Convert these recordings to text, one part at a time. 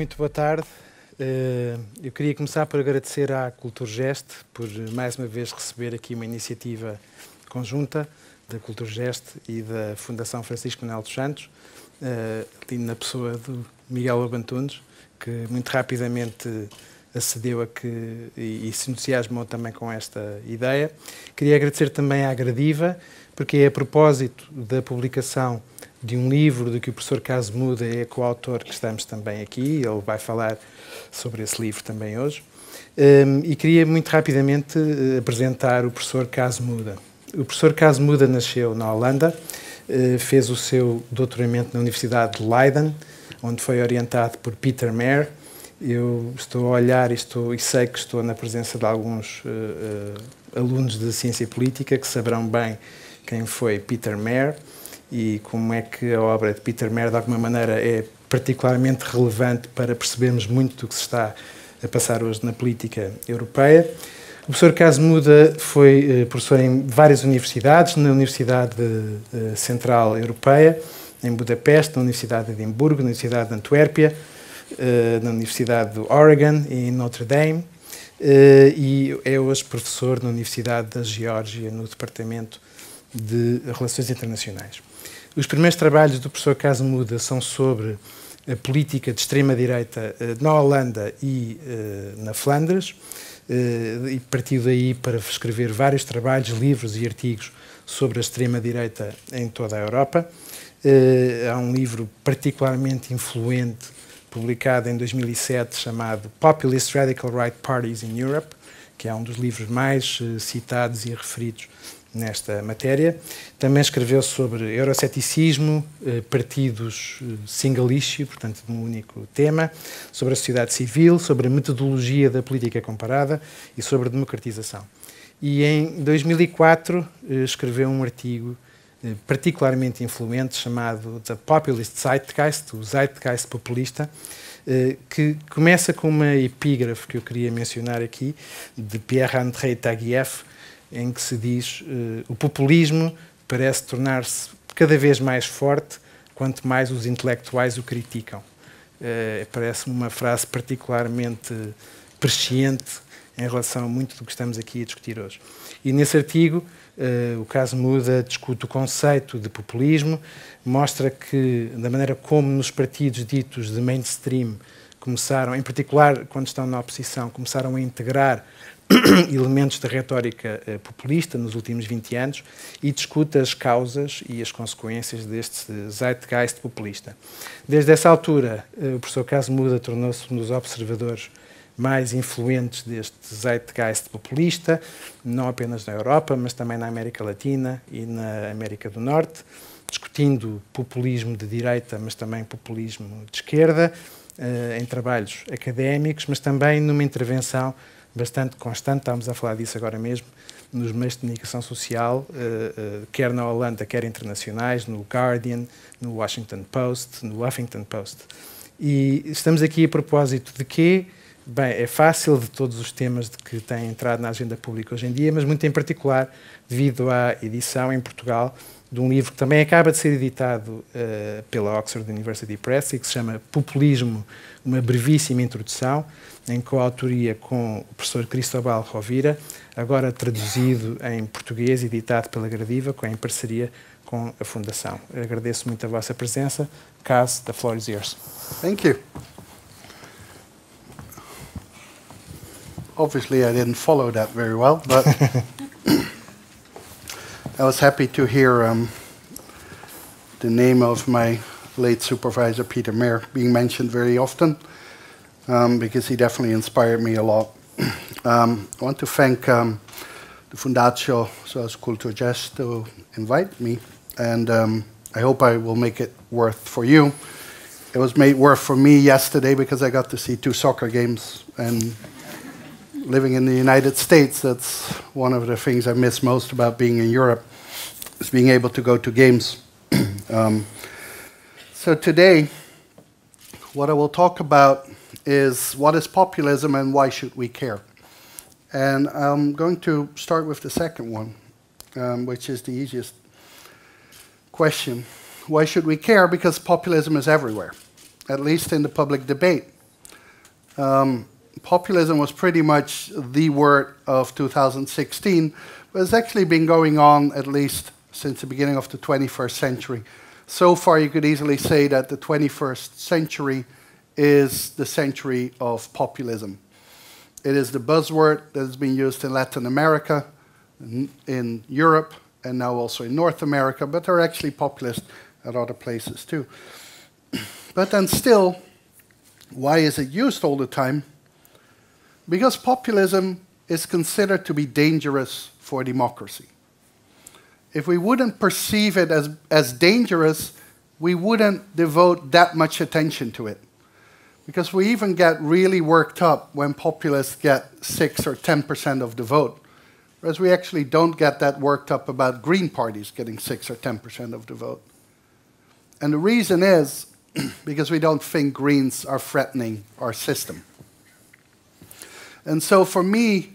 Muito boa tarde. Eh, eu queria começar por agradecer à Culturgest por eh, mais uma vez receber aqui uma iniciativa conjunta da Culturgest e da Fundação Francisco Manuel dos Santos, eh, na pessoa do Miguel Urban que muito rapidamente acedeu a que e, e, se entusiasmou também com esta ideia. Queria agradecer também à Gradiva, porque é a propósito da publicação de um livro de que o professor Caso Muda é coautor, que estamos também aqui, ele vai falar sobre esse livro também hoje. Um, e queria muito rapidamente eh, apresentar o professor Caso Muda. O professor Caso Muda nasceu na Holanda, eh, fez o seu doutoramento na Universidade de Leiden, onde foi orientado por Peter Mayer. Eu estou a olhar e, estou, e sei que estou na presença de alguns uh, uh, alunos de ciência política que saberão bem quem foi Peter Mayer e como é que a obra de Peter Mayer, de alguma maneira, é particularmente relevante para percebermos muito do que se está a passar hoje na política europeia. O professor Casmuda foi eh, professor em várias universidades, na Universidade eh, Central Europeia, em Budapeste, na Universidade de Edimburgo, na Universidade de Antuérpia, eh, na Universidade do Oregon e em Notre Dame. E é hoje professor na Universidade da Geórgia, no Departamento de Relações Internacionais. Os primeiros trabalhos do professor Caso Muda são sobre a política de extrema-direita eh, na Holanda e eh, na Flandres, eh, e partiu daí para escrever vários trabalhos, livros e artigos sobre a extrema-direita em toda a Europa. Há um livro particularmente influente publicado em 2007 chamado Populist Radical Right Parties in Europe, que é um dos livros mais citados e referidos nesta matéria. Também escreveu sobre euroceticismo, eh, partidos eh, issue, portanto, de um único tema, sobre a sociedade civil, sobre a metodologia da política comparada e sobre a democratização. E em 2004 eh, escreveu um artigo particularmente influente chamado The Populist Zeitgeist, o Zeitgeist populista, que começa com uma epígrafe que eu queria mencionar aqui, de Pierre-André Taguieff, em que se diz uh, o populismo parece tornar-se cada vez mais forte quanto mais os intelectuais o criticam. Uh, eh, Parece-me uma frase particularmente presciente em relação a muito do que estamos aqui a discutir hoje. E nesse artigo, uh, o caso Muda discute o conceito de populismo, mostra que, da maneira como nos partidos ditos de mainstream começaram, em particular quando estão na oposição, começaram a integrar elementos da retórica eh, populista nos últimos 20 anos e discuta as causas e as consequências deste zeitgeist populista. Desde essa altura, eh, o professor Muda tornou-se um dos observadores mais influentes deste zeitgeist populista, não apenas na Europa, mas também na América Latina e na América do Norte, discutindo populismo de direita, mas também populismo de esquerda, eh, em trabalhos académicos, mas também numa intervenção bastante constante, estávamos a falar disso agora mesmo, nos meios de comunicação social, uh, uh, quer na Holanda, quer internacionais, no Guardian, no Washington Post, no Huffington Post. E estamos aqui a propósito de quê? Bem, é fácil de todos os temas de que têm entrado na agenda pública hoje em dia, mas muito em particular devido à edição em Portugal de um livro que também acaba de ser editado uh, pela Oxford University Press e que se chama Populismo uma brevíssima introdução, em coautoria com o professor Cristóbal Rovira, agora traduzido em português, e editado pela Gradiva, em parceria com a Fundação. Eu agradeço muito a vossa presença. Caso, the floor is yours. Thank you. Obviously, I didn't follow that very well, but I was happy to hear um, the name of my late supervisor Peter Mayer being mentioned very often um, because he definitely inspired me a lot. um, I want to thank um, the Fundacio SOS Culturgest to invite me, and um, I hope I will make it worth for you. It was made worth for me yesterday because I got to see two soccer games, and living in the United States, that's one of the things I miss most about being in Europe, is being able to go to games. Um, so today, what I will talk about is what is populism and why should we care? And I'm going to start with the second one, um, which is the easiest question. Why should we care? Because populism is everywhere, at least in the public debate. Um, populism was pretty much the word of 2016, but it's actually been going on at least since the beginning of the 21st century so far you could easily say that the 21st century is the century of populism. It is the buzzword that has been used in Latin America, in Europe, and now also in North America, but they're actually populist at other places too. But then still, why is it used all the time? Because populism is considered to be dangerous for democracy. If we wouldn't perceive it as, as dangerous, we wouldn't devote that much attention to it. Because we even get really worked up when populists get 6 or 10% of the vote. Whereas we actually don't get that worked up about green parties getting 6 or 10% of the vote. And the reason is because we don't think greens are threatening our system. And so for me,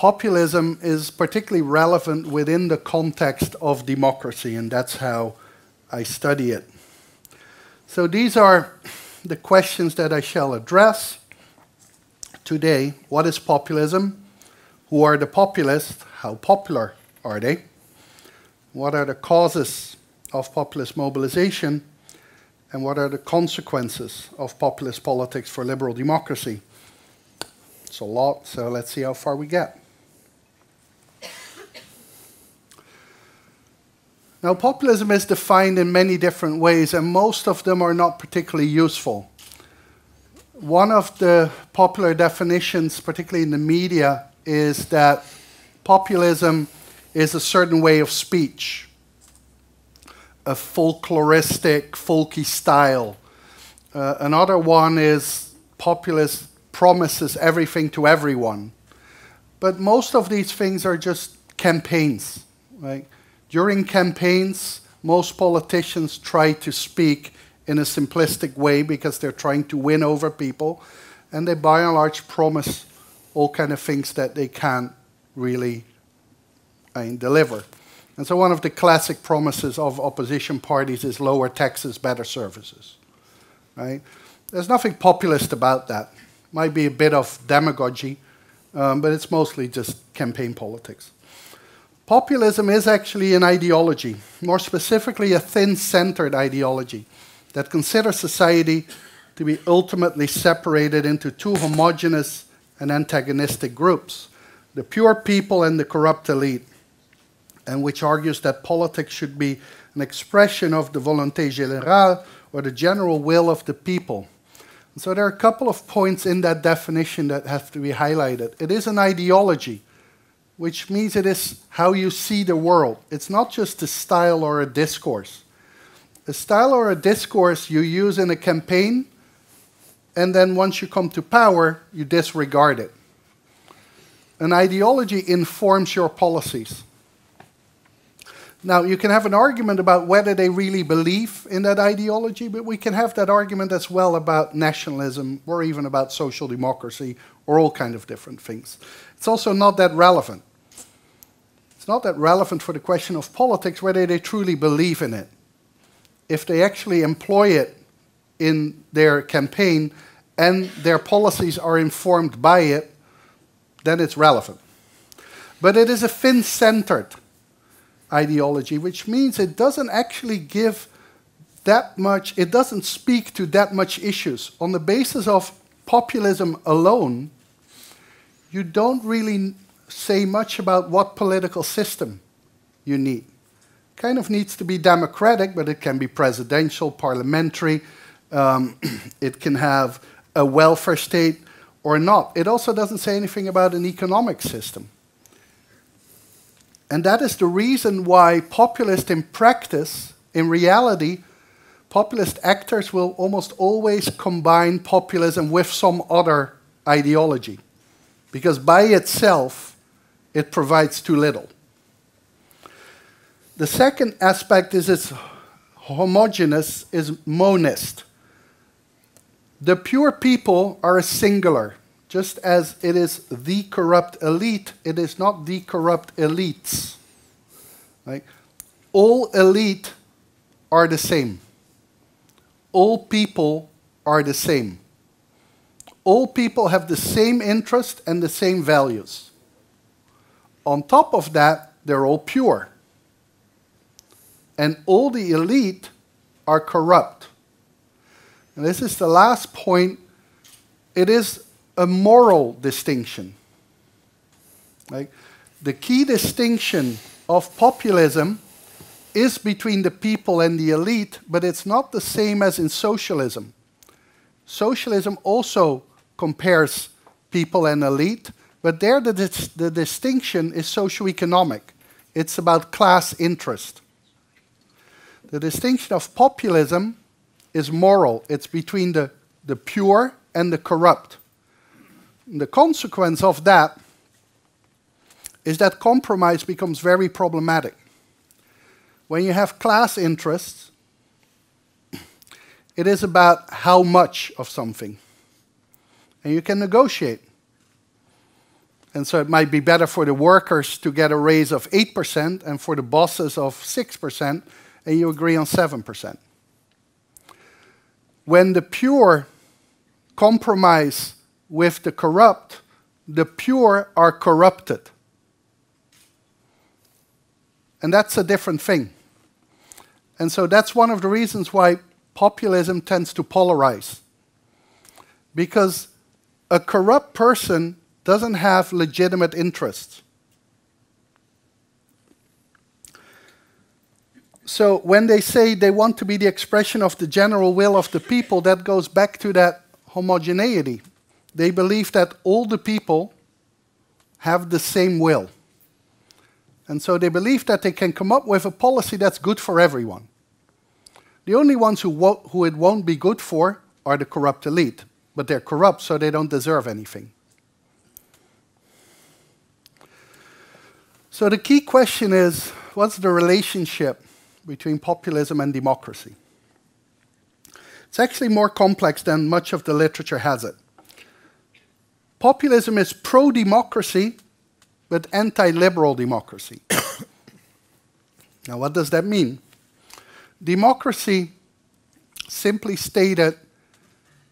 populism is particularly relevant within the context of democracy, and that's how I study it. So these are the questions that I shall address today. What is populism? Who are the populists? How popular are they? What are the causes of populist mobilization? And what are the consequences of populist politics for liberal democracy? It's a lot, so let's see how far we get. Now, populism is defined in many different ways, and most of them are not particularly useful. One of the popular definitions, particularly in the media, is that populism is a certain way of speech, a folkloristic, folky style. Uh, another one is populist promises everything to everyone. But most of these things are just campaigns, right? During campaigns, most politicians try to speak in a simplistic way because they're trying to win over people, and they by and large promise all kind of things that they can't really I mean, deliver. And so one of the classic promises of opposition parties is lower taxes, better services. Right? There's nothing populist about that. Might be a bit of demagogy, um, but it's mostly just campaign politics. Populism is actually an ideology, more specifically, a thin centered ideology that considers society to be ultimately separated into two homogenous and antagonistic groups the pure people and the corrupt elite, and which argues that politics should be an expression of the volonté générale or the general will of the people. And so there are a couple of points in that definition that have to be highlighted. It is an ideology which means it is how you see the world. It's not just a style or a discourse. A style or a discourse you use in a campaign, and then once you come to power, you disregard it. An ideology informs your policies. Now, you can have an argument about whether they really believe in that ideology, but we can have that argument as well about nationalism or even about social democracy or all kind of different things. It's also not that relevant. It's not that relevant for the question of politics whether they truly believe in it. If they actually employ it in their campaign and their policies are informed by it, then it's relevant. But it is a fin centered ideology, which means it doesn't actually give that much, it doesn't speak to that much issues. On the basis of populism alone, you don't really say much about what political system you need. Kind of needs to be democratic, but it can be presidential, parliamentary. Um, it can have a welfare state or not. It also doesn't say anything about an economic system. And that is the reason why populist in practice, in reality, populist actors will almost always combine populism with some other ideology. Because by itself, it provides too little. The second aspect is it's homogeneous, is monist. The pure people are a singular. Just as it is the corrupt elite, it is not the corrupt elites. Right? All elite are the same. All people are the same. All people have the same interest and the same values. On top of that, they're all pure. And all the elite are corrupt. And this is the last point. It is a moral distinction. Like, the key distinction of populism is between the people and the elite, but it's not the same as in socialism. Socialism also compares people and elite, but there, the, dis the distinction is socioeconomic. It's about class interest. The distinction of populism is moral. It's between the, the pure and the corrupt. And the consequence of that is that compromise becomes very problematic. When you have class interests, it is about how much of something. And you can negotiate. And so it might be better for the workers to get a raise of 8% and for the bosses of 6%, and you agree on 7%. When the pure compromise with the corrupt, the pure are corrupted. And that's a different thing. And so that's one of the reasons why populism tends to polarize. Because a corrupt person doesn't have legitimate interests. So when they say they want to be the expression of the general will of the people, that goes back to that homogeneity. They believe that all the people have the same will. And so they believe that they can come up with a policy that's good for everyone. The only ones who, who it won't be good for are the corrupt elite, but they're corrupt, so they don't deserve anything. So the key question is what's the relationship between populism and democracy? It's actually more complex than much of the literature has it. Populism is pro democracy, but anti liberal democracy. now, what does that mean? Democracy, simply stated,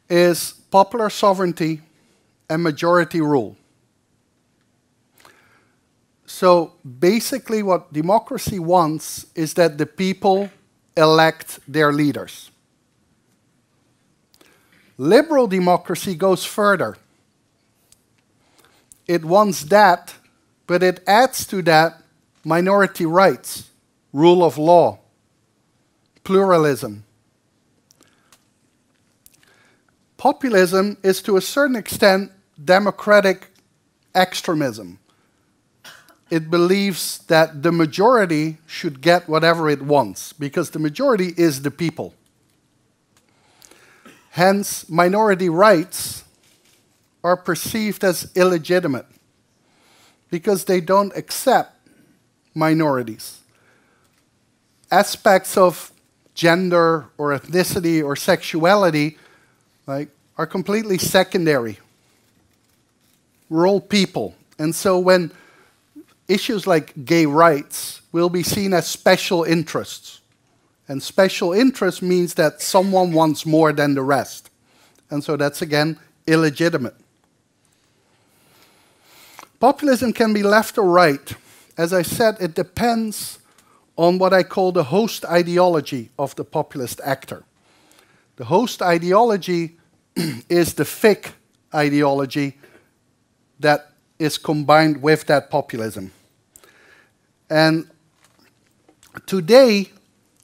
is popular sovereignty and majority rule. So basically, what democracy wants is that the people elect their leaders. Liberal democracy goes further. It wants that, but it adds to that minority rights, rule of law, pluralism. Populism is to a certain extent democratic extremism it believes that the majority should get whatever it wants, because the majority is the people. Hence, minority rights are perceived as illegitimate because they don't accept minorities. Aspects of gender or ethnicity or sexuality like, are completely secondary. We're all people. And so when issues like gay rights will be seen as special interests. And special interest means that someone wants more than the rest. And so that's again illegitimate. Populism can be left or right. As I said, it depends on what I call the host ideology of the populist actor. The host ideology is the fake ideology that is combined with that populism. And today,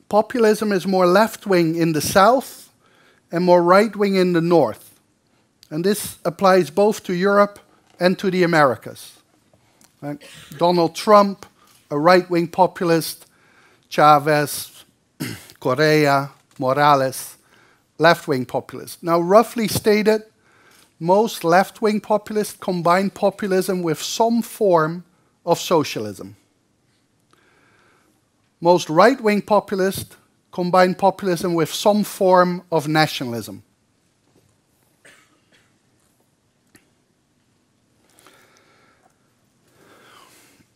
populism is more left wing in the south and more right wing in the north. And this applies both to Europe and to the Americas. Right? Donald Trump, a right wing populist, Chavez, Correa, Morales, left wing populist. Now, roughly stated, most left wing populists combine populism with some form of socialism most right wing populists combine populism with some form of nationalism.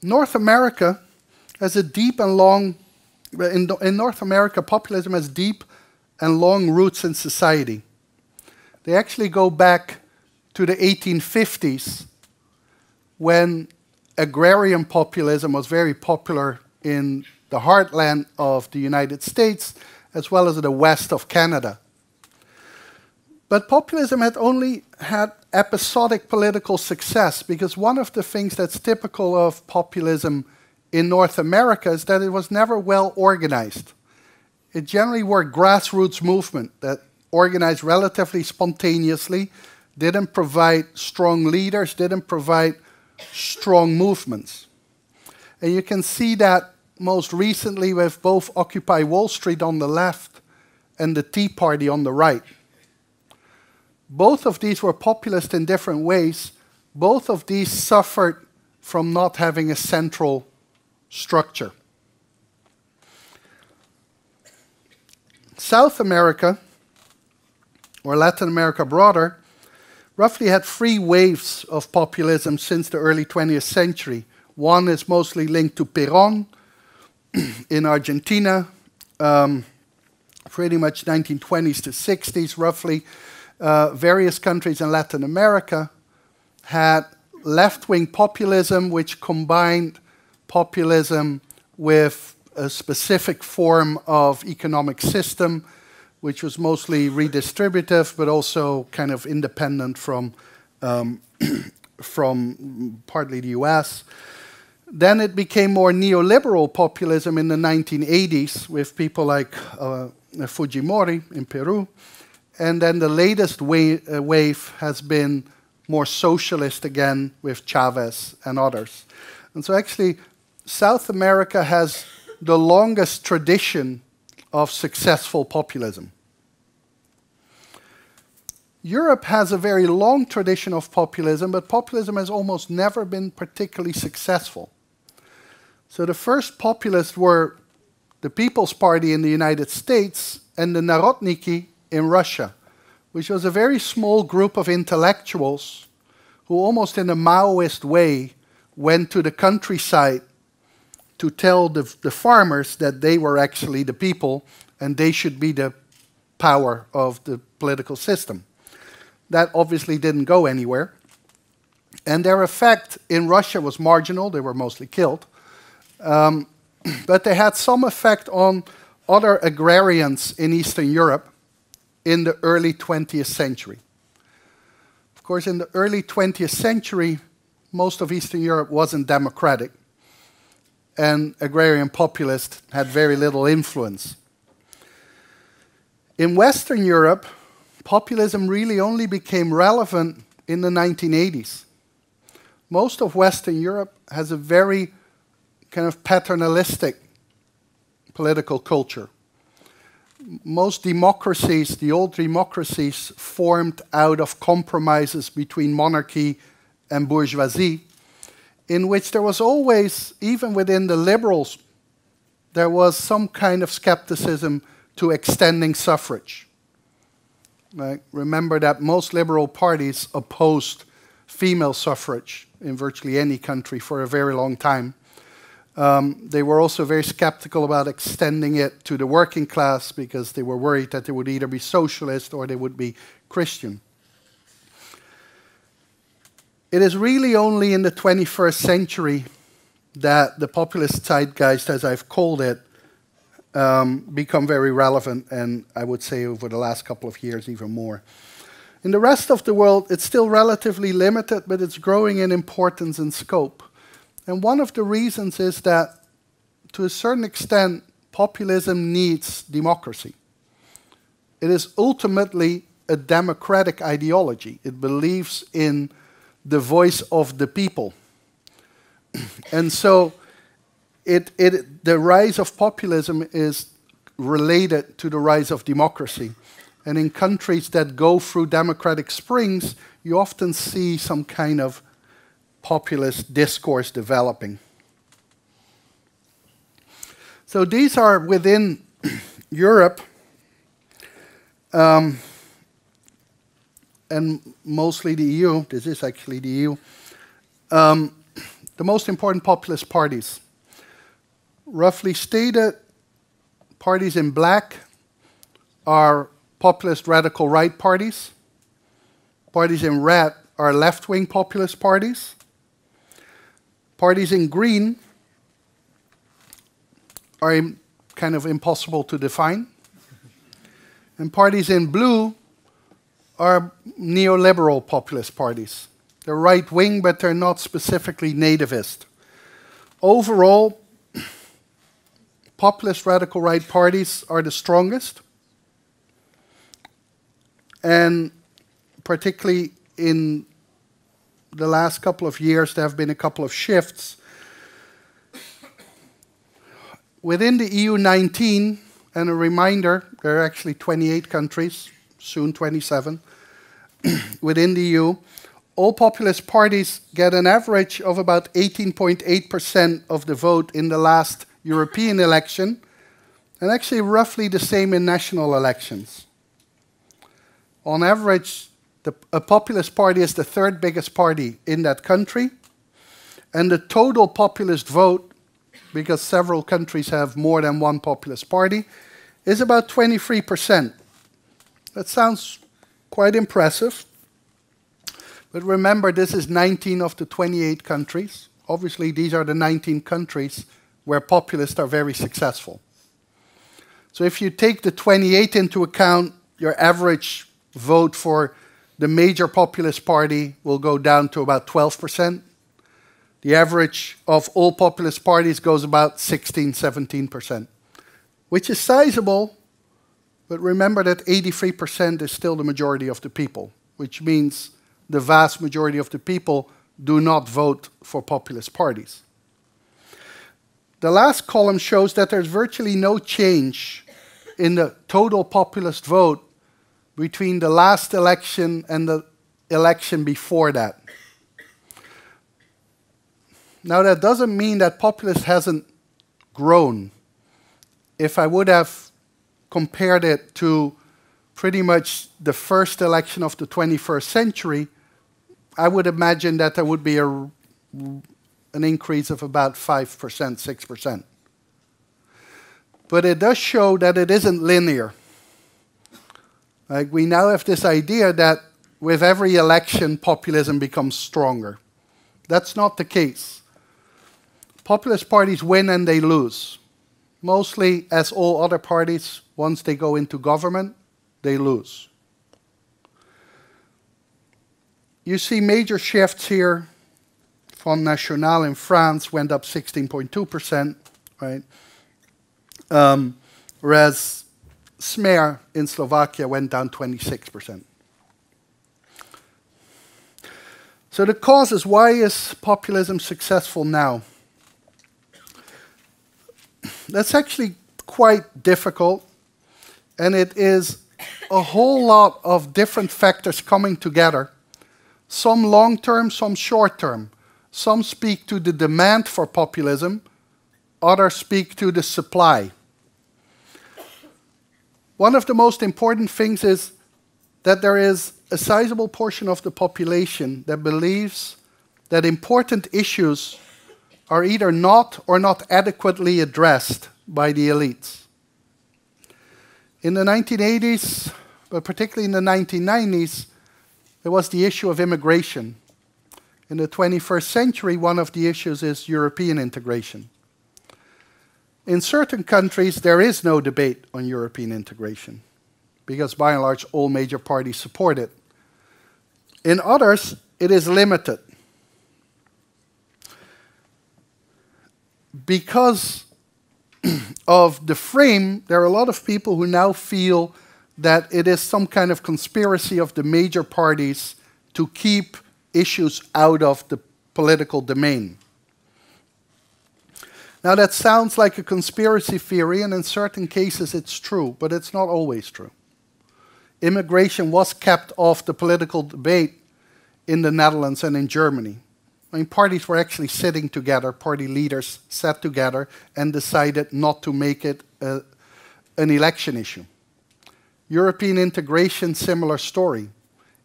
North America has a deep and long, in, in North America, populism has deep and long roots in society. They actually go back to the 1850s when agrarian populism was very popular in the heartland of the United States as well as the west of Canada. But populism had only had episodic political success because one of the things that's typical of populism in North America is that it was never well organized. It generally were grassroots movement that organized relatively spontaneously, didn't provide strong leaders, didn't provide strong movements. And you can see that most recently with both Occupy Wall Street on the left and the Tea Party on the right. Both of these were populist in different ways. Both of these suffered from not having a central structure. South America, or Latin America broader, roughly had three waves of populism since the early 20th century. One is mostly linked to Perón in Argentina, um, pretty much 1920s to 60s, roughly. Uh, various countries in Latin America had left wing populism, which combined populism with a specific form of economic system, which was mostly redistributive, but also kind of independent from, um, from partly the US. Then it became more neoliberal populism in the 1980s with people like uh, Fujimori in Peru. And then the latest wa uh, wave has been more socialist again with Chavez and others. And so actually, South America has the longest tradition of successful populism. Europe has a very long tradition of populism, but populism has almost never been particularly successful. So the first populists were the People's Party in the United States and the Narodniki in Russia, which was a very small group of intellectuals who, almost in a Maoist way, went to the countryside to tell the, the farmers that they were actually the people and they should be the power of the political system. That obviously didn't go anywhere. And their effect in Russia was marginal, they were mostly killed. Um, but they had some effect on other agrarians in Eastern Europe in the early 20th century. Of course, in the early 20th century, most of Eastern Europe wasn't democratic, and agrarian populists had very little influence. In Western Europe, populism really only became relevant in the 1980s. Most of Western Europe has a very kind of paternalistic political culture. Most democracies, the old democracies, formed out of compromises between monarchy and bourgeoisie, in which there was always, even within the liberals, there was some kind of skepticism to extending suffrage. Right? Remember that most liberal parties opposed female suffrage in virtually any country for a very long time. Um, they were also very skeptical about extending it to the working class because they were worried that they would either be socialist or they would be Christian. It is really only in the 21st century that the populist zeitgeist, as I've called it, um, become very relevant, and I would say over the last couple of years even more. In the rest of the world, it's still relatively limited, but it's growing in importance and scope. And one of the reasons is that, to a certain extent, populism needs democracy. It is ultimately a democratic ideology. It believes in the voice of the people. and so it, it, the rise of populism is related to the rise of democracy. And in countries that go through democratic springs, you often see some kind of populist discourse developing. So these are within Europe um, and mostly the EU. This is actually the EU. Um, the most important populist parties. Roughly stated, parties in black are populist radical right parties. Parties in red are left wing populist parties. Parties in green are kind of impossible to define. And parties in blue are neoliberal populist parties. They're right wing, but they're not specifically nativist. Overall, populist radical right parties are the strongest. And particularly in the last couple of years, there have been a couple of shifts. Within the EU 19, and a reminder, there are actually 28 countries, soon 27, within the EU, all populist parties get an average of about 18.8% of the vote in the last European election, and actually roughly the same in national elections. On average, the, a populist party is the third biggest party in that country. And the total populist vote, because several countries have more than one populist party, is about 23%. That sounds quite impressive. But remember, this is 19 of the 28 countries. Obviously, these are the 19 countries where populists are very successful. So if you take the 28 into account, your average vote for the major populist party will go down to about 12%. The average of all populist parties goes about 16, 17%, which is sizable, but remember that 83% is still the majority of the people, which means the vast majority of the people do not vote for populist parties. The last column shows that there's virtually no change in the total populist vote between the last election and the election before that. Now, that doesn't mean that populism hasn't grown. If I would have compared it to pretty much the first election of the 21st century, I would imagine that there would be a, an increase of about 5%, 6%. But it does show that it isn't linear. Like we now have this idea that with every election, populism becomes stronger. That's not the case. Populist parties win and they lose. Mostly, as all other parties, once they go into government, they lose. You see major shifts here. Front National in France went up 16.2%, right? Um, whereas Smear in Slovakia went down 26%. So the causes, why is populism successful now? That's actually quite difficult, and it is a whole lot of different factors coming together, some long-term, some short-term. Some speak to the demand for populism, others speak to the supply. One of the most important things is that there is a sizable portion of the population that believes that important issues are either not or not adequately addressed by the elites. In the 1980s, but particularly in the 1990s, there was the issue of immigration. In the 21st century, one of the issues is European integration. In certain countries, there is no debate on European integration because by and large, all major parties support it. In others, it is limited. Because of the frame, there are a lot of people who now feel that it is some kind of conspiracy of the major parties to keep issues out of the political domain. Now, that sounds like a conspiracy theory, and in certain cases it's true, but it's not always true. Immigration was kept off the political debate in the Netherlands and in Germany. I mean, parties were actually sitting together, party leaders sat together and decided not to make it a, uh, an election issue. European integration, similar story.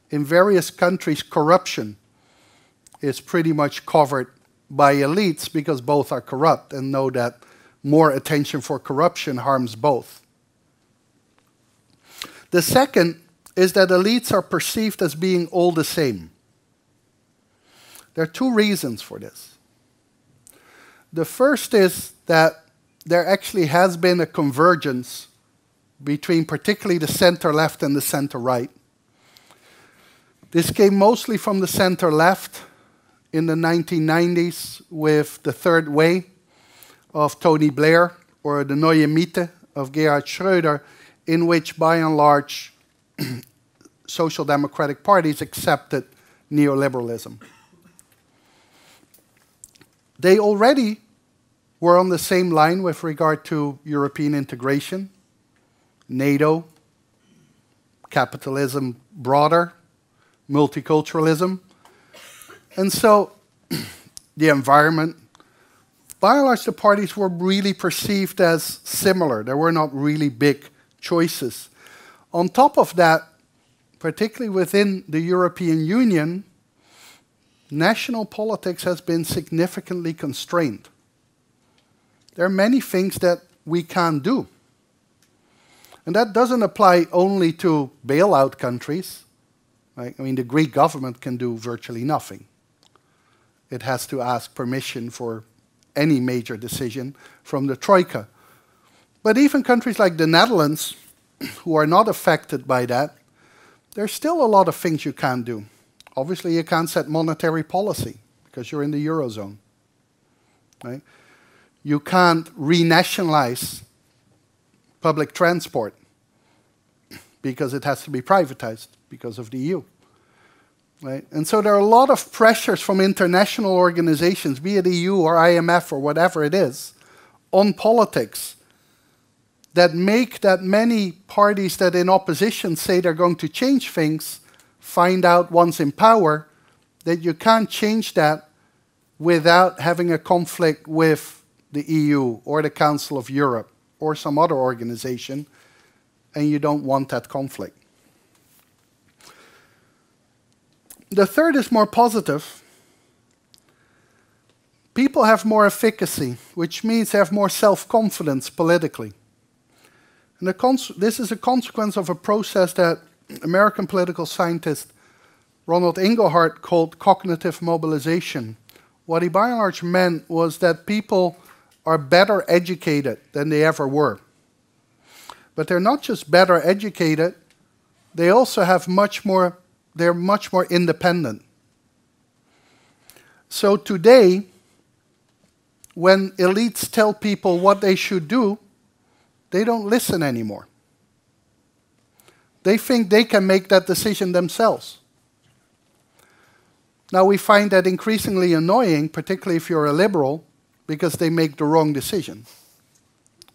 In various countries, corruption is pretty much covered by elites because both are corrupt and know that more attention for corruption harms both. The second is that elites are perceived as being all the same. There are two reasons for this. The first is that there actually has been a convergence between particularly the center left and the center right. This came mostly from the center left in the 1990s with The Third Way of Tony Blair or The Neue Mitte of Gerhard Schröder, in which by and large social democratic parties accepted neoliberalism. They already were on the same line with regard to European integration, NATO, capitalism broader, multiculturalism, and so the environment, by and large, the parties were really perceived as similar. There were not really big choices. On top of that, particularly within the European Union, national politics has been significantly constrained. There are many things that we can't do. And that doesn't apply only to bailout countries. Right? I mean, the Greek government can do virtually nothing. It has to ask permission for any major decision from the Troika. But even countries like the Netherlands, who are not affected by that, there's still a lot of things you can't do. Obviously, you can't set monetary policy because you're in the Eurozone. Right? You can't renationalize public transport because it has to be privatized because of the EU. Right? And so there are a lot of pressures from international organizations, be it EU or IMF or whatever it is, on politics that make that many parties that in opposition say they're going to change things find out once in power that you can't change that without having a conflict with the EU or the Council of Europe or some other organization, and you don't want that conflict. The third is more positive. People have more efficacy, which means they have more self confidence politically. And this is a consequence of a process that American political scientist Ronald Inglehart called cognitive mobilization. What he by and large meant was that people are better educated than they ever were. But they're not just better educated, they also have much more they're much more independent. So today, when elites tell people what they should do, they don't listen anymore. They think they can make that decision themselves. Now, we find that increasingly annoying, particularly if you're a liberal, because they make the wrong decision.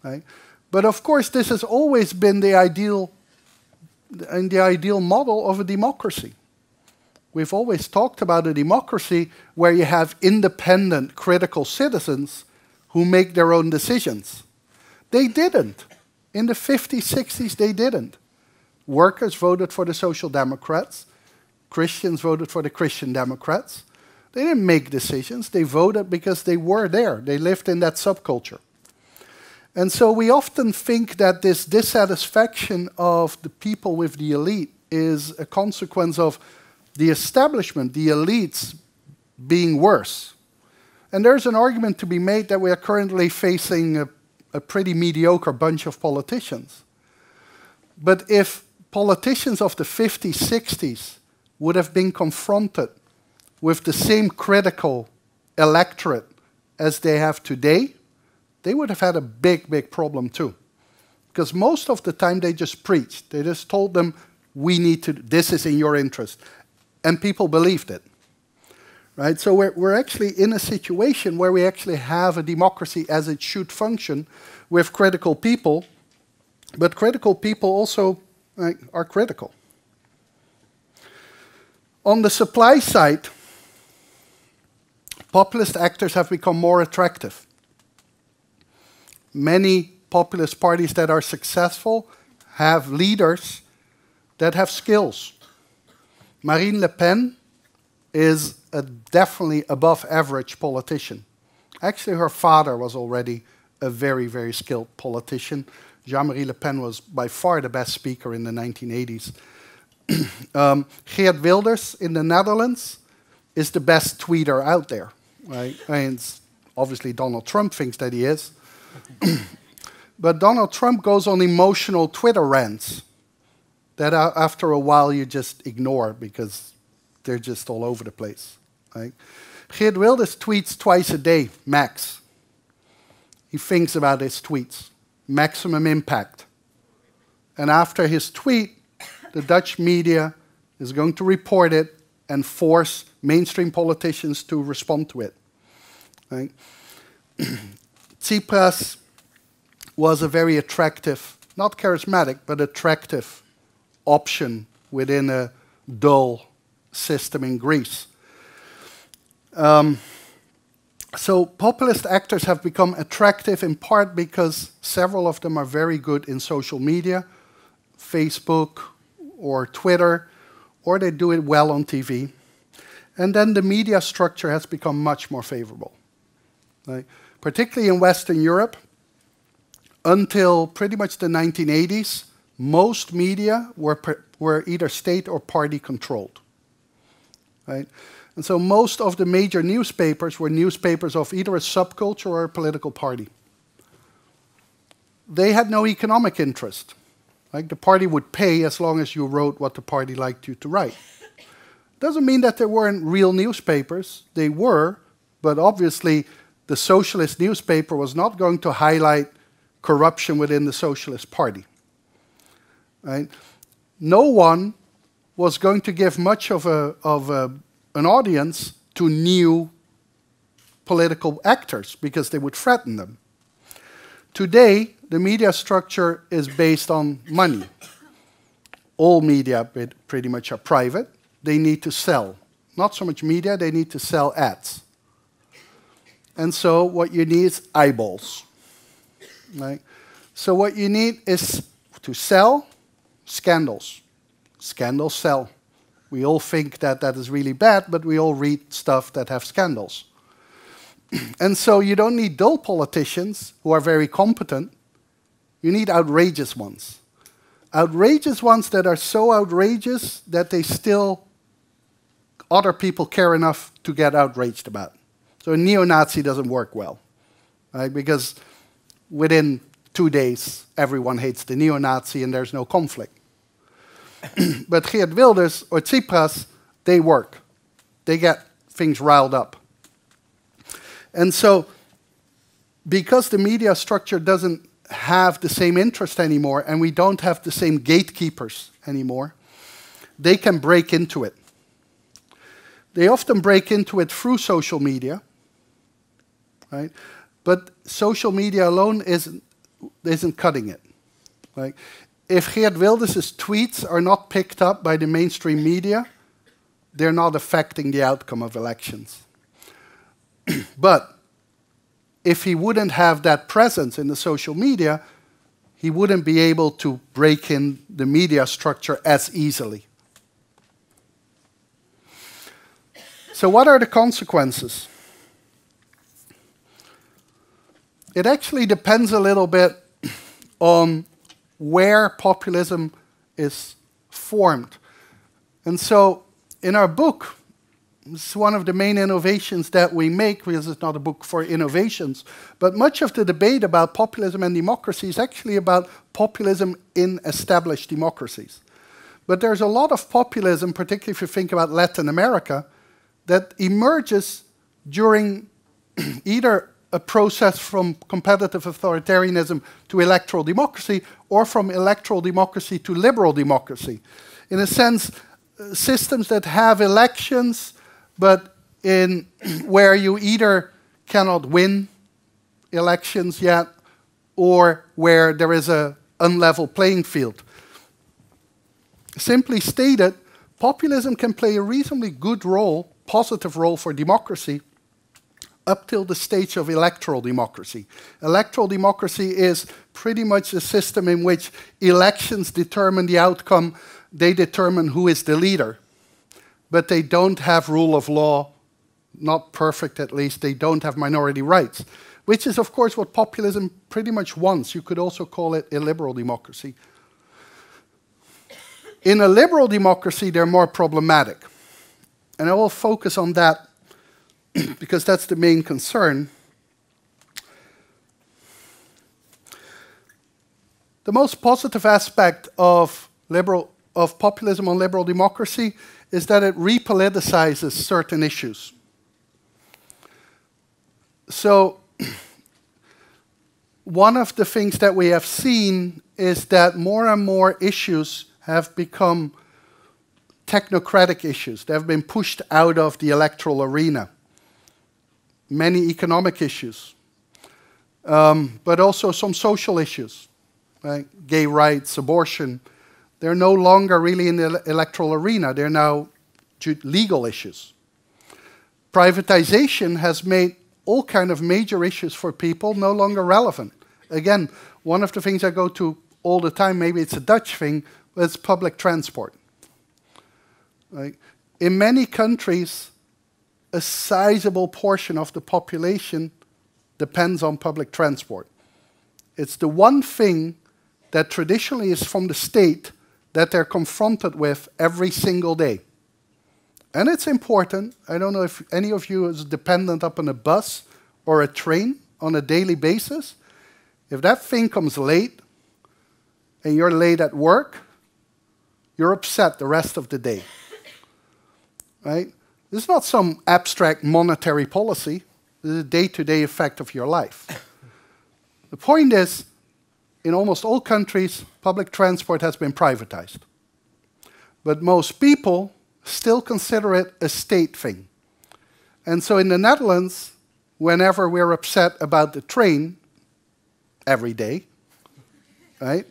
Right? But of course, this has always been the ideal in the ideal model of a democracy. We've always talked about a democracy where you have independent, critical citizens who make their own decisions. They didn't. In the 50s, 60s, they didn't. Workers voted for the Social Democrats. Christians voted for the Christian Democrats. They didn't make decisions. They voted because they were there. They lived in that subculture. And so we often think that this dissatisfaction of the people with the elite is a consequence of the establishment, the elites, being worse. And there's an argument to be made that we are currently facing a, a pretty mediocre bunch of politicians. But if politicians of the 50s, 60s would have been confronted with the same critical electorate as they have today, they would have had a big, big problem too. Because most of the time they just preached. They just told them, we need to, this is in your interest. And people believed it. Right? So we're, we're actually in a situation where we actually have a democracy as it should function with critical people, but critical people also are critical. On the supply side, populist actors have become more attractive many populist parties that are successful have leaders that have skills. Marine Le Pen is a definitely above average politician. Actually, her father was already a very, very skilled politician. Jean-Marie Le Pen was by far the best speaker in the 1980s. um, Geert Wilders in the Netherlands is the best tweeter out there. Right? I mean, obviously Donald Trump thinks that he is, but Donald Trump goes on emotional Twitter rants that uh, after a while you just ignore because they're just all over the place. Right? Geert Wilders tweets twice a day, max. He thinks about his tweets, maximum impact. And after his tweet, the Dutch media is going to report it and force mainstream politicians to respond to it. Right? Tsipras was a very attractive, not charismatic, but attractive option within a dull system in Greece. Um, so populist actors have become attractive in part because several of them are very good in social media, Facebook or Twitter, or they do it well on TV. And then the media structure has become much more favorable. Right? particularly in Western Europe, until pretty much the 1980s, most media were, were either state or party controlled. Right? And so most of the major newspapers were newspapers of either a subculture or a political party. They had no economic interest. Like the party would pay as long as you wrote what the party liked you to write. Doesn't mean that there weren't real newspapers. They were, but obviously the socialist newspaper was not going to highlight corruption within the Socialist Party. Right? No one was going to give much of, a, of a, an audience to new political actors because they would threaten them. Today, the media structure is based on money. All media pretty much are private. They need to sell. Not so much media, they need to sell ads. And so what you need is eyeballs. Right? So what you need is to sell scandals. Scandals sell. We all think that that is really bad, but we all read stuff that have scandals. and so you don't need dull politicians who are very competent. You need outrageous ones. Outrageous ones that are so outrageous that they still, other people care enough to get outraged about. So neo Nazi doesn't work well, right? Because within two days, everyone hates the neo Nazi and there's no conflict. but Geert Wilders or Tsipras, they work. They get things riled up. And so, because the media structure doesn't have the same interest anymore and we don't have the same gatekeepers anymore, they can break into it. They often break into it through social media right? But social media alone isn't, isn't cutting it. Like, if Geert Wilders' tweets are not picked up by the mainstream media, they're not affecting the outcome of elections. but if he wouldn't have that presence in the social media, he wouldn't be able to break in the media structure as easily. So, what are the consequences? it actually depends a little bit on where populism is formed. And so in our book, it's one of the main innovations that we make, because it's not a book for innovations, but much of the debate about populism and democracy is actually about populism in established democracies. But there's a lot of populism, particularly if you think about Latin America, that emerges during either a process from competitive authoritarianism to electoral democracy or from electoral democracy to liberal democracy. In a sense, uh, systems that have elections, but in where you either cannot win elections yet or where there is an unlevel playing field. Simply stated, populism can play a reasonably good role, positive role for democracy up till the stage of electoral democracy. Electoral democracy is pretty much a system in which elections determine the outcome, they determine who is the leader. But they don't have rule of law, not perfect at least, they don't have minority rights, which is, of course, what populism pretty much wants. You could also call it a liberal democracy. In a liberal democracy, they're more problematic. And I will focus on that because that's the main concern. The most positive aspect of liberal of populism and liberal democracy is that it repoliticizes certain issues. So one of the things that we have seen is that more and more issues have become technocratic issues. They have been pushed out of the electoral arena many economic issues, um, but also some social issues, like gay rights, abortion. They're no longer really in the electoral arena, they're now legal issues. Privatization has made all kind of major issues for people no longer relevant. Again, one of the things I go to all the time, maybe it's a Dutch thing, but it's public transport. Right? In many countries, a sizable portion of the population depends on public transport. It's the one thing that traditionally is from the state that they're confronted with every single day. And it's important. I don't know if any of you is dependent upon a bus or a train on a daily basis. If that thing comes late and you're late at work, you're upset the rest of the day. Right? This is not some abstract monetary policy. This is a day-to-day -day effect of your life. the point is, in almost all countries, public transport has been privatized. But most people still consider it a state thing. And so in the Netherlands, whenever we're upset about the train, every day, right?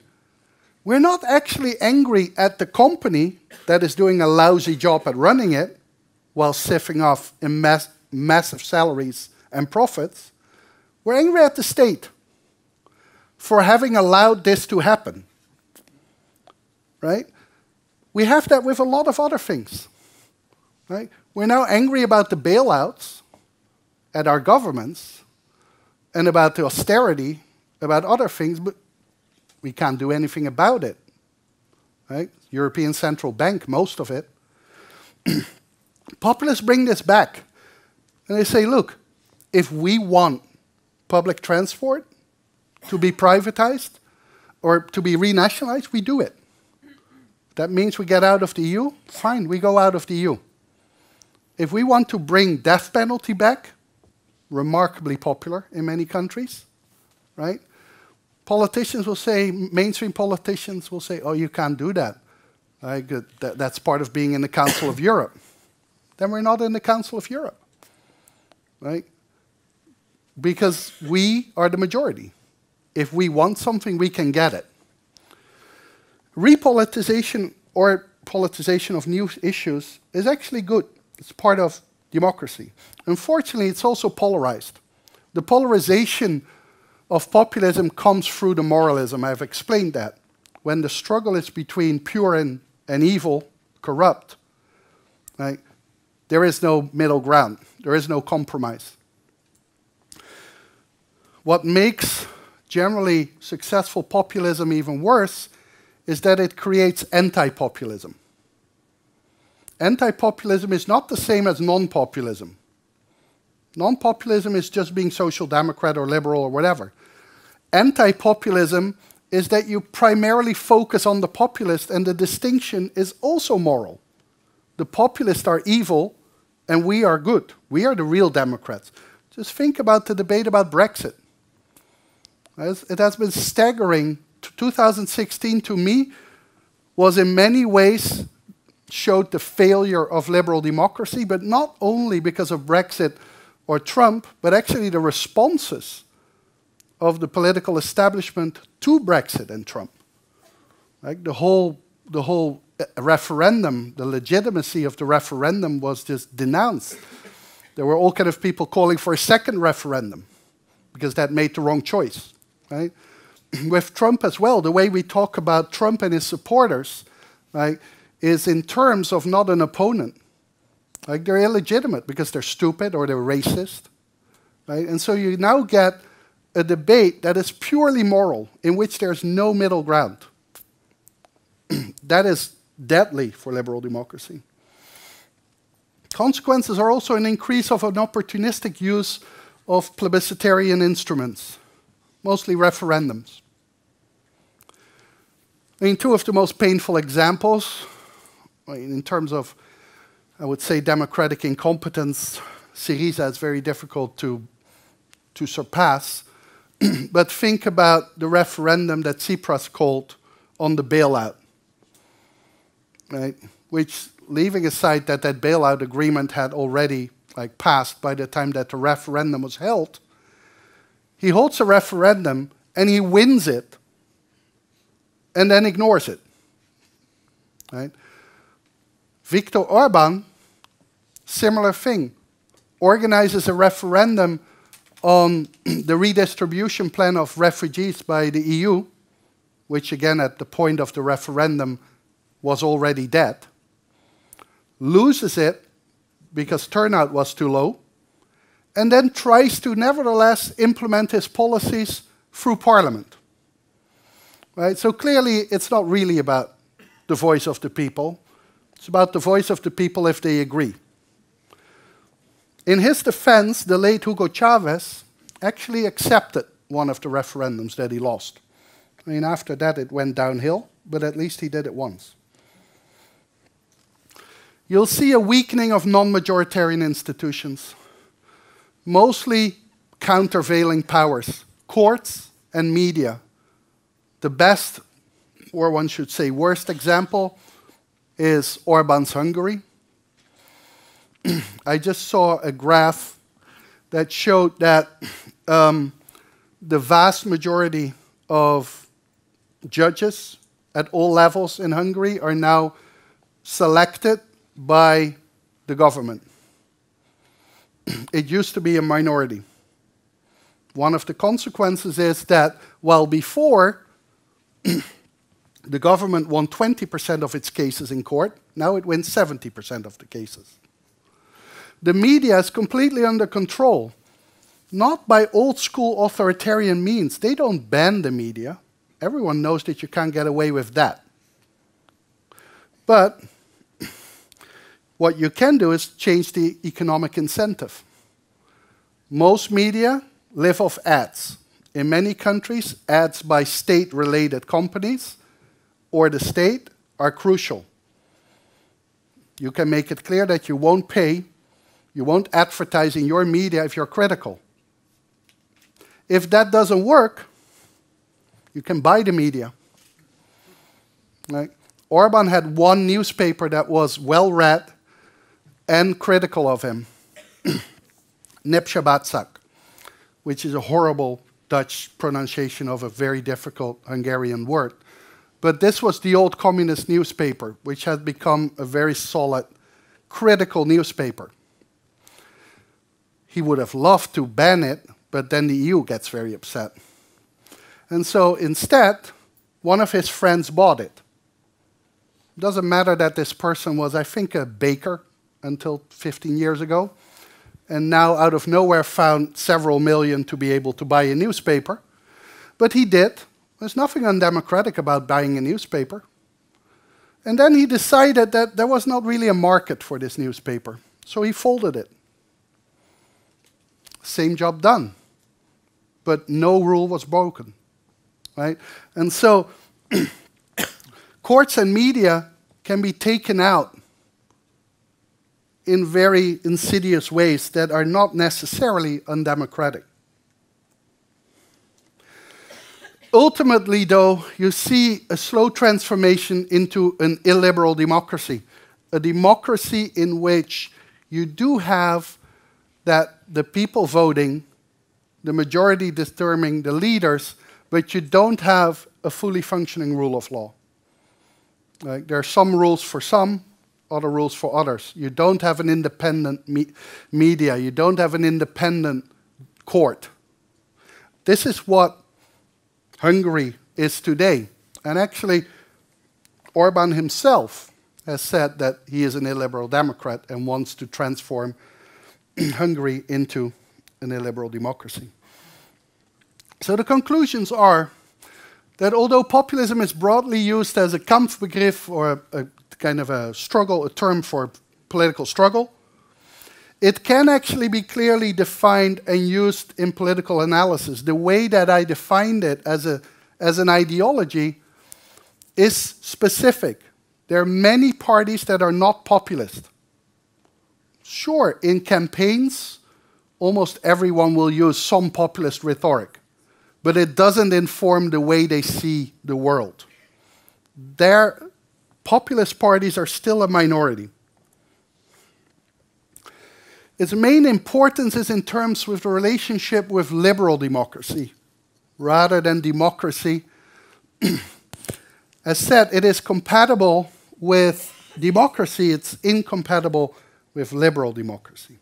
We're not actually angry at the company that is doing a lousy job at running it while siphoning off mass massive salaries and profits, we're angry at the state for having allowed this to happen. Right? We have that with a lot of other things. Right? We're now angry about the bailouts at our governments and about the austerity, about other things, but we can't do anything about it. Right? European Central Bank, most of it. populists bring this back and they say, look, if we want public transport to be privatized or to be renationalized, we do it. That means we get out of the EU? Fine, we go out of the EU. If we want to bring death penalty back, remarkably popular in many countries, right? Politicians will say, mainstream politicians will say, oh, you can't do that. Uh, that that's part of being in the Council of Europe then we're not in the Council of Europe, right? Because we are the majority. If we want something, we can get it. Repolitization or politicization of new issues is actually good. It's part of democracy. Unfortunately, it's also polarized. The polarization of populism comes through the moralism. I've explained that. When the struggle is between pure and, and evil, corrupt, right, there is no middle ground. There is no compromise. What makes generally successful populism even worse is that it creates anti-populism. Anti-populism is not the same as non-populism. Non-populism is just being social democrat or liberal or whatever. Anti-populism is that you primarily focus on the populist and the distinction is also moral. The populists are evil and we are good. We are the real Democrats. Just think about the debate about Brexit. It has been staggering. 2016 to me was in many ways showed the failure of liberal democracy, but not only because of Brexit or Trump, but actually the responses of the political establishment to Brexit and Trump. Like the whole, the whole referendum, the legitimacy of the referendum was just denounced. There were all kind of people calling for a second referendum because that made the wrong choice, right? With Trump as well, the way we talk about Trump and his supporters, right, is in terms of not an opponent. Like they're illegitimate because they're stupid or they're racist, right? And so you now get a debate that is purely moral, in which there's no middle ground. that is deadly for liberal democracy. Consequences are also an increase of an opportunistic use of plebiscitarian instruments, mostly referendums. I mean, two of the most painful examples, I mean, in terms of, I would say, democratic incompetence, Syriza is very difficult to, to surpass. but think about the referendum that Tsipras called on the bailout right? Which, leaving aside that that bailout agreement had already like passed by the time that the referendum was held, he holds a referendum and he wins it, and then ignores it, right? Viktor Orban, similar thing, organizes a referendum on the redistribution plan of refugees by the EU, which again at the point of the referendum was already dead, loses it because turnout was too low, and then tries to nevertheless implement his policies through parliament. Right? So clearly, it's not really about the voice of the people, it's about the voice of the people if they agree. In his defense, the late Hugo Chavez actually accepted one of the referendums that he lost. I mean, after that, it went downhill, but at least he did it once you'll see a weakening of non-majoritarian institutions, mostly countervailing powers, courts and media. The best, or one should say worst example, is Orban's Hungary. I just saw a graph that showed that um, the vast majority of judges at all levels in Hungary are now selected by the government. it used to be a minority. One of the consequences is that while before the government won 20% of its cases in court, now it wins 70% of the cases. The media is completely under control, not by old school authoritarian means. They don't ban the media. Everyone knows that you can't get away with that. But what you can do is change the economic incentive. Most media live off ads. In many countries, ads by state related companies or the state are crucial. You can make it clear that you won't pay, you won't advertise in your media if you're critical. If that doesn't work, you can buy the media. Right? Orban had one newspaper that was well read, and critical of him. Nepshabatzak, which is a horrible Dutch pronunciation of a very difficult Hungarian word. But this was the old communist newspaper, which had become a very solid, critical newspaper. He would have loved to ban it, but then the EU gets very upset. And so instead, one of his friends bought it. Doesn't matter that this person was, I think, a baker until 15 years ago, and now out of nowhere found several million to be able to buy a newspaper. But he did. There's nothing undemocratic about buying a newspaper. And then he decided that there was not really a market for this newspaper, so he folded it. Same job done, but no rule was broken, right? And so courts and media can be taken out in very insidious ways that are not necessarily undemocratic. Ultimately, though, you see a slow transformation into an illiberal democracy, a democracy in which you do have that the people voting, the majority determining the leaders, but you don't have a fully functioning rule of law. Like, there are some rules for some, other rules for others. You don't have an independent me media. You don't have an independent court. This is what Hungary is today. And actually, Orban himself has said that he is an illiberal Democrat and wants to transform Hungary into an illiberal democracy. So the conclusions are that although populism is broadly used as a Kampfbegriff or a, a kind of a struggle, a term for political struggle. It can actually be clearly defined and used in political analysis. The way that I defined it as, a, as an ideology is specific. There are many parties that are not populist. Sure, in campaigns, almost everyone will use some populist rhetoric, but it doesn't inform the way they see the world. There populist parties are still a minority. Its main importance is in terms with the relationship with liberal democracy rather than democracy. As said, it is compatible with democracy, it's incompatible with liberal democracy.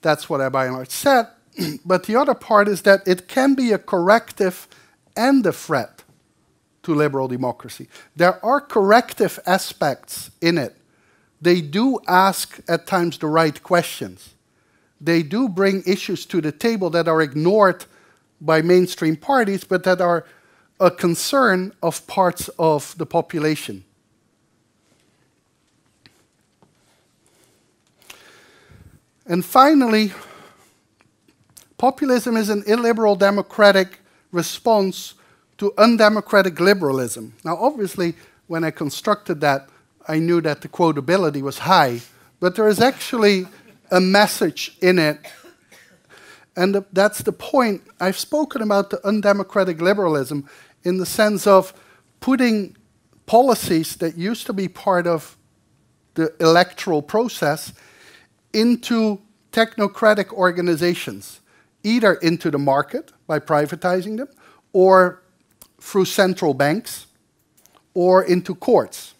That's what I by and large said. but the other part is that it can be a corrective and a threat to liberal democracy. There are corrective aspects in it. They do ask at times the right questions. They do bring issues to the table that are ignored by mainstream parties, but that are a concern of parts of the population. And finally, populism is an illiberal democratic response to undemocratic liberalism. Now, obviously, when I constructed that, I knew that the quotability was high, but there is actually a message in it. And that's the point. I've spoken about the undemocratic liberalism in the sense of putting policies that used to be part of the electoral process into technocratic organizations either into the market by privatizing them, or through central banks, or into courts.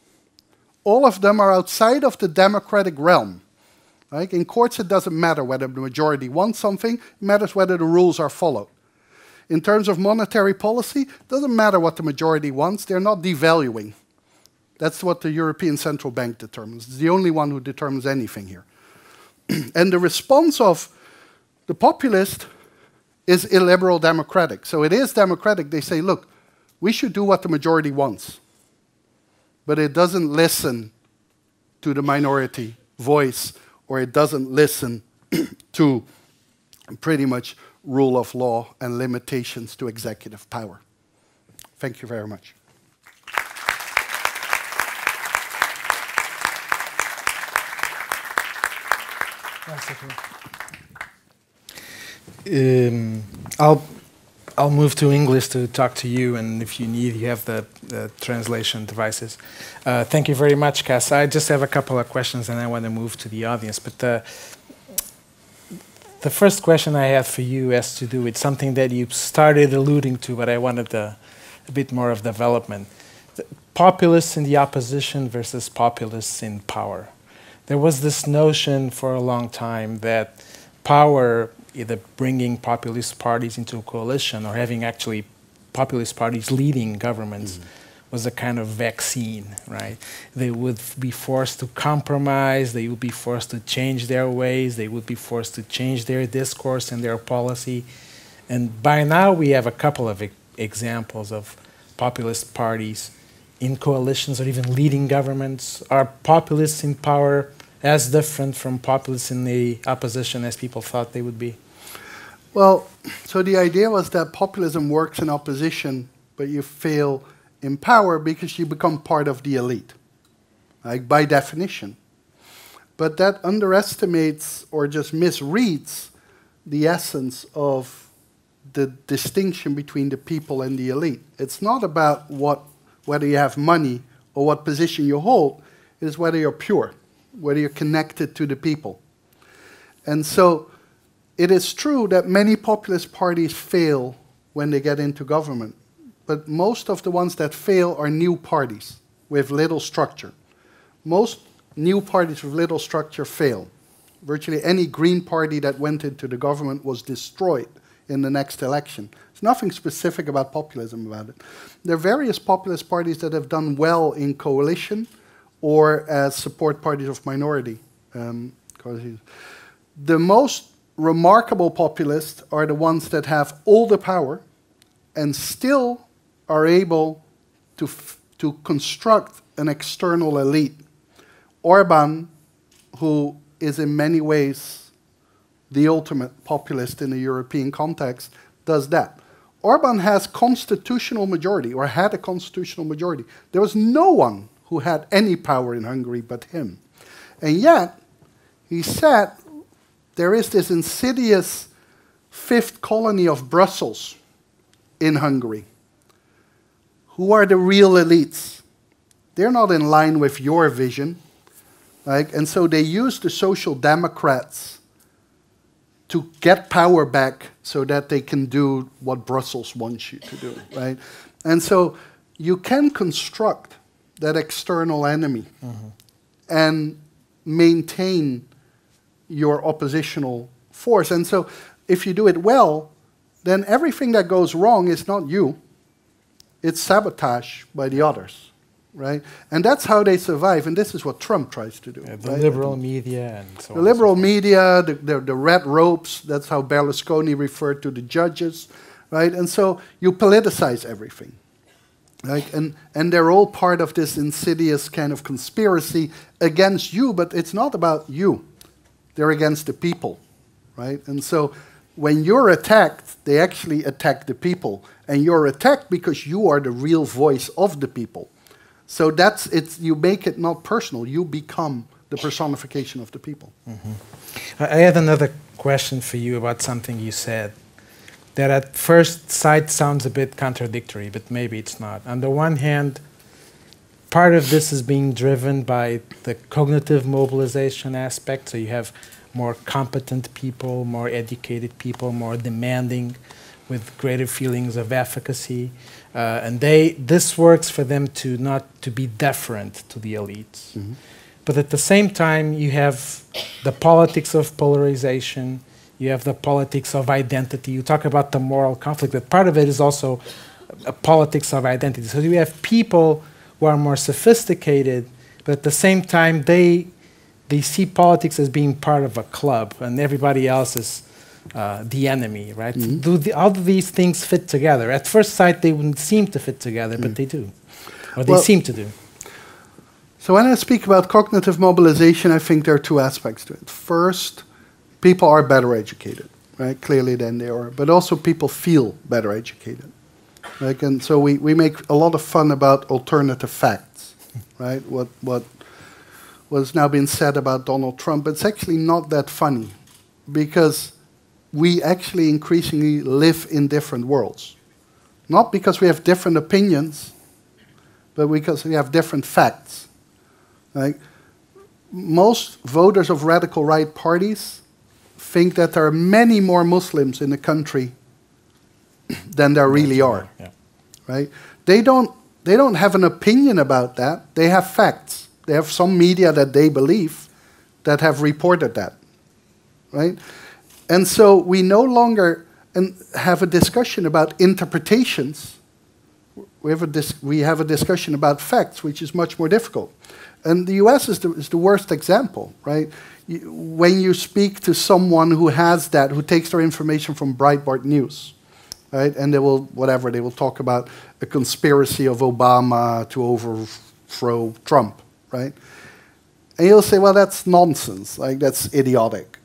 All of them are outside of the democratic realm. Like In courts, it doesn't matter whether the majority wants something, it matters whether the rules are followed. In terms of monetary policy, it doesn't matter what the majority wants, they're not devaluing. That's what the European Central Bank determines. It's the only one who determines anything here. and the response of the populist is illiberal democratic. So it is democratic. They say, look, we should do what the majority wants. But it doesn't listen to the minority voice, or it doesn't listen to pretty much rule of law and limitations to executive power. Thank you very much um, I'll I'll move to English to talk to you, and if you need, you have the, translation devices. Uh, thank you very much, Cass. I just have a couple of questions, and I want to move to the audience. But the the first question I have for you has to do with something that you started alluding to, but I wanted a, a bit more of development. The populists in the opposition versus populists in power. There was this notion for a long time that power either bringing populist parties into a coalition or having actually populist parties leading governments. Mm was a kind of vaccine, right? They would be forced to compromise, they would be forced to change their ways, they would be forced to change their discourse and their policy. And by now, we have a couple of e examples of populist parties in coalitions or even leading governments. Are populists in power as different from populists in the opposition as people thought they would be? Well, so the idea was that populism works in opposition, but you fail in power because you become part of the elite, like by definition. But that underestimates or just misreads the essence of the distinction between the people and the elite. It's not about what, whether you have money or what position you hold, it is whether you're pure where you're connected to the people. And so it is true that many populist parties fail when they get into government, but most of the ones that fail are new parties with little structure. Most new parties with little structure fail. Virtually any Green Party that went into the government was destroyed in the next election. There's nothing specific about populism about it. There are various populist parties that have done well in coalition or as support parties of minority um, The most remarkable populists are the ones that have all the power and still are able to, to construct an external elite. Orban, who is in many ways the ultimate populist in the European context, does that. Orban has constitutional majority, or had a constitutional majority. There was no one who had any power in Hungary but him. And yet, he said there is this insidious fifth colony of Brussels in Hungary. Who are the real elites? They're not in line with your vision. Like, and so they use the social democrats to get power back so that they can do what Brussels wants you to do, right? And so you can construct that external enemy mm -hmm. and maintain your oppositional force. And so, if you do it well, then everything that goes wrong is not you, it's sabotage by the others. Right? And that's how they survive, and this is what Trump tries to do. Yeah, the right? liberal media and so The liberal so media, the, the, the red ropes, that's how Berlusconi referred to the judges, right? And so you politicize everything. Like, and, and they're all part of this insidious kind of conspiracy against you, but it's not about you. They're against the people, right? And so when you're attacked, they actually attack the people. And you're attacked because you are the real voice of the people. So that's it's you make it not personal. You become the personification of the people. Mm -hmm. I have another question for you about something you said that at first sight sounds a bit contradictory, but maybe it's not. On the one hand, part of this is being driven by the cognitive mobilization aspect, so you have more competent people, more educated people, more demanding, with greater feelings of efficacy. Uh, and they, this works for them to not to be deferent to the elites. Mm -hmm. But at the same time, you have the politics of polarization, you have the politics of identity. You talk about the moral conflict, but part of it is also a uh, politics of identity. So you have people who are more sophisticated, but at the same time, they, they see politics as being part of a club, and everybody else is uh, the enemy, right? Mm -hmm. Do the, all these things fit together? At first sight, they wouldn't seem to fit together, mm. but they do, or they well, seem to do. So when I speak about cognitive mobilization, I think there are two aspects to it. First, people are better educated, right? Clearly than they are, but also people feel better educated. Like, and so we, we make a lot of fun about alternative facts, right? What what was now being said about Donald Trump, it's actually not that funny, because we actually increasingly live in different worlds, not because we have different opinions, but because we have different facts. right? most voters of radical right parties think that there are many more Muslims in the country than there really are. Yeah. Right? They don't they don't have an opinion about that. They have facts. They have some media that they believe that have reported that. Right? And so we no longer have a discussion about interpretations. We have, a we have a discussion about facts, which is much more difficult. And the US is the, is the worst example, right? when you speak to someone who has that, who takes their information from Breitbart News, right? And they will, whatever, they will talk about a conspiracy of Obama to overthrow Trump, right? And you'll say, well, that's nonsense. Like, that's idiotic.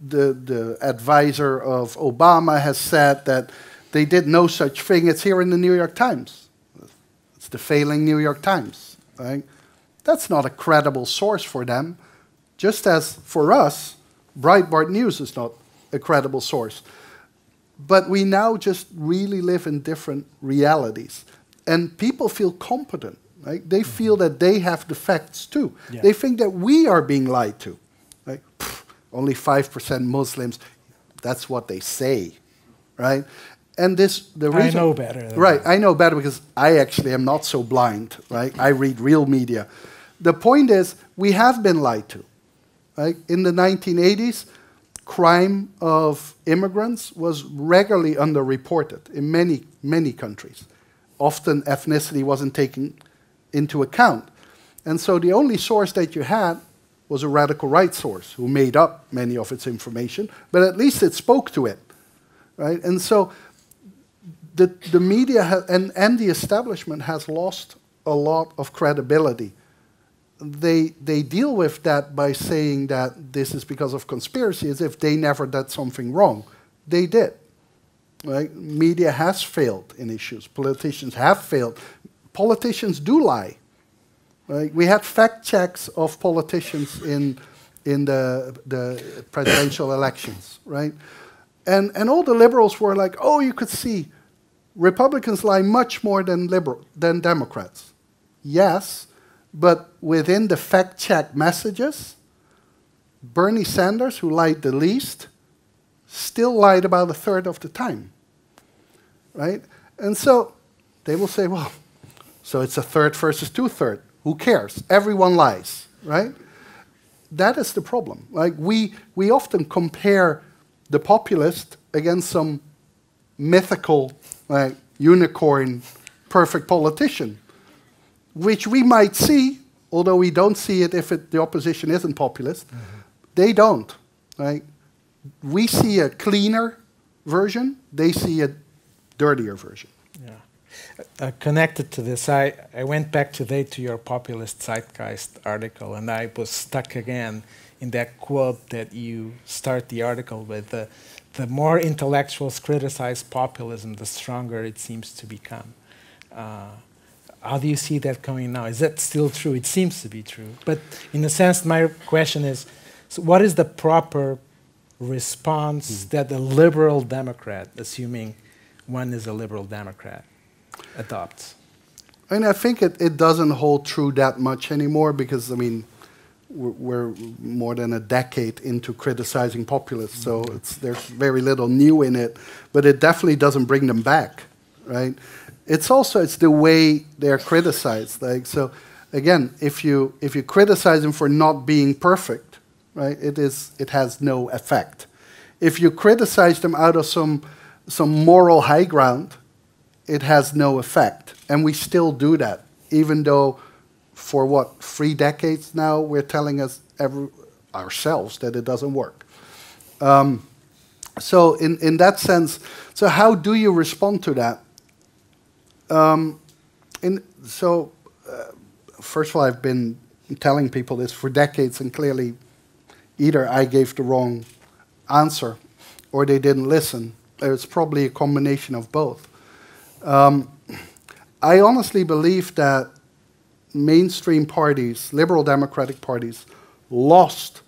The, the advisor of Obama has said that they did no such thing. It's here in the New York Times. It's the failing New York Times, right? That's not a credible source for them. Just as for us, Breitbart News is not a credible source. But we now just really live in different realities. And people feel competent. Right? They mm -hmm. feel that they have the facts too. Yeah. They think that we are being lied to. Right? Pff, only 5% Muslims. That's what they say. Right? and this the reason I know better. right, that. I know better because I actually am not so blind. Right, I read real media. The point is, we have been lied to, in the 1980s, crime of immigrants was regularly underreported in many, many countries. Often ethnicity wasn't taken into account. And so the only source that you had was a radical right source who made up many of its information, but at least it spoke to it. Right? And so the, the media and, and the establishment has lost a lot of credibility they they deal with that by saying that this is because of conspiracy as if they never did something wrong. They did. Right? Media has failed in issues. Politicians have failed. Politicians do lie. Right? We had fact checks of politicians in in the the presidential elections, right? And and all the liberals were like, oh, you could see Republicans lie much more than liberal than Democrats. Yes, but within the fact check messages, Bernie Sanders, who lied the least, still lied about a third of the time. Right? And so they will say, well, so it's a third versus two third. Who cares? Everyone lies, right? That is the problem. Like we, we often compare the populist against some mythical like, unicorn perfect politician which we might see, although we don't see it if it, the opposition isn't populist. Mm -hmm. They don't. Right? We see a cleaner version, they see a dirtier version. Yeah. Uh, connected to this, I, I went back today to your populist zeitgeist article, and I was stuck again in that quote that you start the article with. The, the more intellectuals criticize populism, the stronger it seems to become. Uh, how do you see that going now? Is that still true? It seems to be true. But in a sense, my question is so what is the proper response mm. that a liberal Democrat, assuming one is a liberal Democrat, adopts? And I think it, it doesn't hold true that much anymore because, I mean, we're, we're more than a decade into criticizing populists, so hmm. there's very little new in it, but it definitely doesn't bring them back right? It's also it's the way they're criticized. Like so, again, if you if you criticize them for not being perfect, right, it is it has no effect. If you criticize them out of some some moral high ground, it has no effect, and we still do that, even though for what three decades now we're telling us every, ourselves that it doesn't work. Um, so in, in that sense, so how do you respond to that? Um, and so, uh, first of all, I've been telling people this for decades, and clearly, either I gave the wrong answer or they didn't listen. It's probably a combination of both. Um, I honestly believe that mainstream parties, liberal democratic parties, lost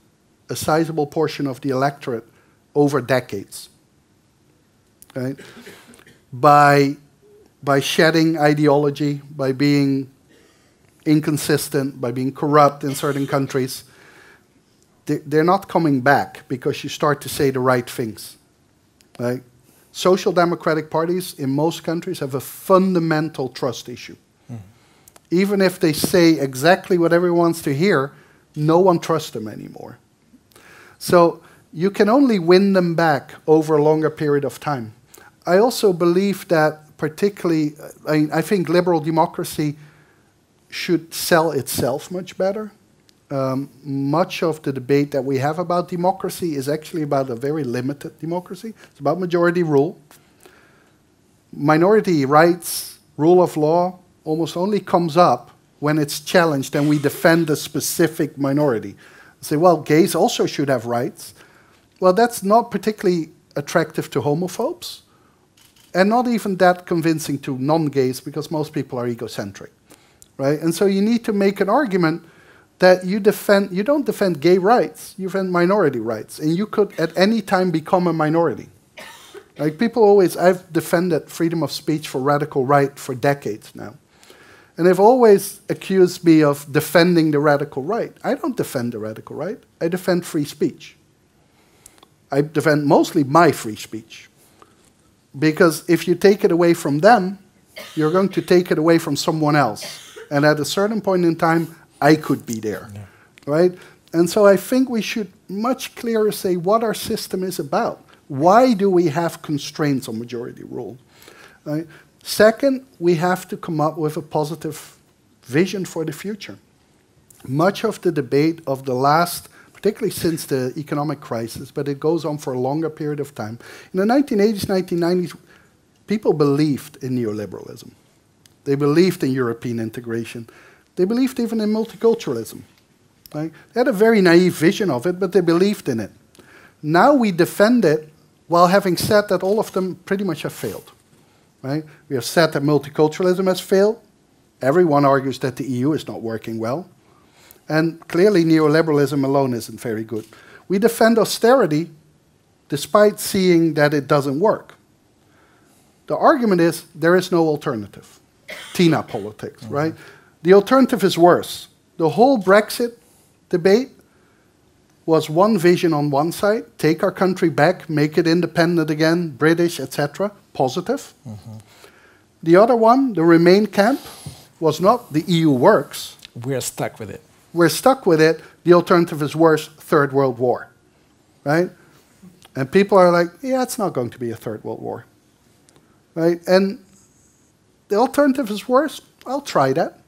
a sizable portion of the electorate over decades. Right? By by shedding ideology, by being inconsistent, by being corrupt in certain countries, they're not coming back because you start to say the right things. Right? Social democratic parties in most countries have a fundamental trust issue. Mm. Even if they say exactly what everyone wants to hear, no one trusts them anymore. So you can only win them back over a longer period of time. I also believe that particularly, I, I, think liberal democracy should sell itself much better. Um, much of the debate that we have about democracy is actually about a very limited democracy. It's about majority rule. Minority rights, rule of law, almost only comes up when it's challenged and we defend a specific minority. Say, well, gays also should have rights. Well, that's not particularly attractive to homophobes and not even that convincing to non-gays because most people are egocentric, right? And so you need to make an argument that you defend. You don't defend gay rights. You defend minority rights, and you could at any time become a minority. Like people always, I've defended freedom of speech for radical right for decades now. And they've always accused me of defending the radical right. I don't defend the radical right. I defend free speech. I defend mostly my free speech. Because if you take it away from them, you're going to take it away from someone else. And at a certain point in time, I could be there. Yeah. Right? And so I think we should much clearer say what our system is about. Why do we have constraints on majority rule? Right? Second, we have to come up with a positive vision for the future. Much of the debate of the last particularly since the economic crisis, but it goes on for a longer period of time. In the 1980s, 1990s, people believed in neoliberalism. They believed in European integration. They believed even in multiculturalism. Right? They had a very naive vision of it, but they believed in it. Now we defend it while having said that all of them pretty much have failed. Right? We have said that multiculturalism has failed. Everyone argues that the EU is not working well. And clearly, neoliberalism alone isn't very good. We defend austerity despite seeing that it doesn't work. The argument is there is no alternative. Tina politics, mm-hmm. right? The alternative is worse. The whole Brexit debate was one vision on one side take our country back, make it independent again, British, etc. Positive. Mm -hmm. The other one, the Remain camp, was not the EU works. We're stuck with it we're stuck with it. The alternative is worse, Third World War, right? And people are like, yeah, it's not going to be a Third World War, right? And the alternative is worse, I'll try that.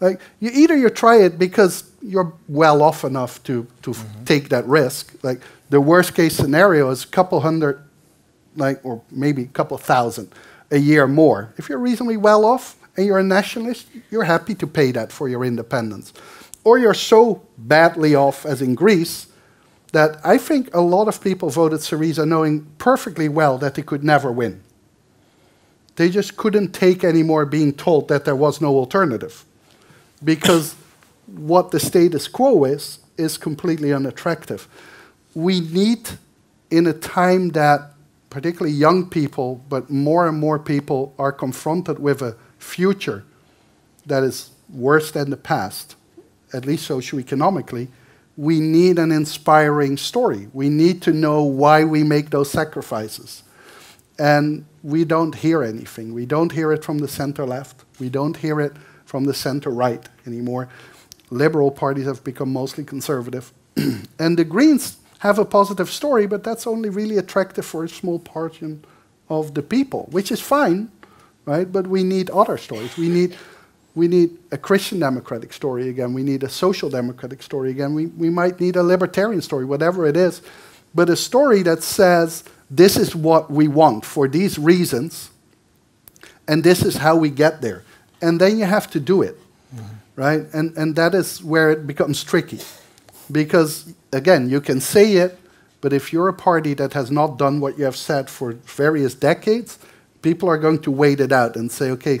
Like, you, either you try it because you're well off enough to, to mm -hmm. take that risk. Like, the worst case scenario is a couple hundred, like, or maybe a couple thousand a year more. If you're reasonably well off and you're a nationalist, you're happy to pay that for your independence or you're so badly off, as in Greece, that I think a lot of people voted Syriza knowing perfectly well that they could never win. They just couldn't take anymore being told that there was no alternative. Because what the status quo is, is completely unattractive. We need, in a time that particularly young people, but more and more people are confronted with a future that is worse than the past, at least socioeconomically, we need an inspiring story. We need to know why we make those sacrifices. And we don't hear anything. We don't hear it from the center left. We don't hear it from the center right anymore. Liberal parties have become mostly conservative. and the Greens have a positive story, but that's only really attractive for a small portion of the people, which is fine, right? But we need other stories. We need we need a Christian democratic story again. We need a social democratic story again. We, we might need a libertarian story, whatever it is. But a story that says, this is what we want for these reasons, and this is how we get there. And then you have to do it, mm -hmm. right? And, and that is where it becomes tricky. Because, again, you can say it, but if you're a party that has not done what you have said for various decades, people are going to wait it out and say, okay,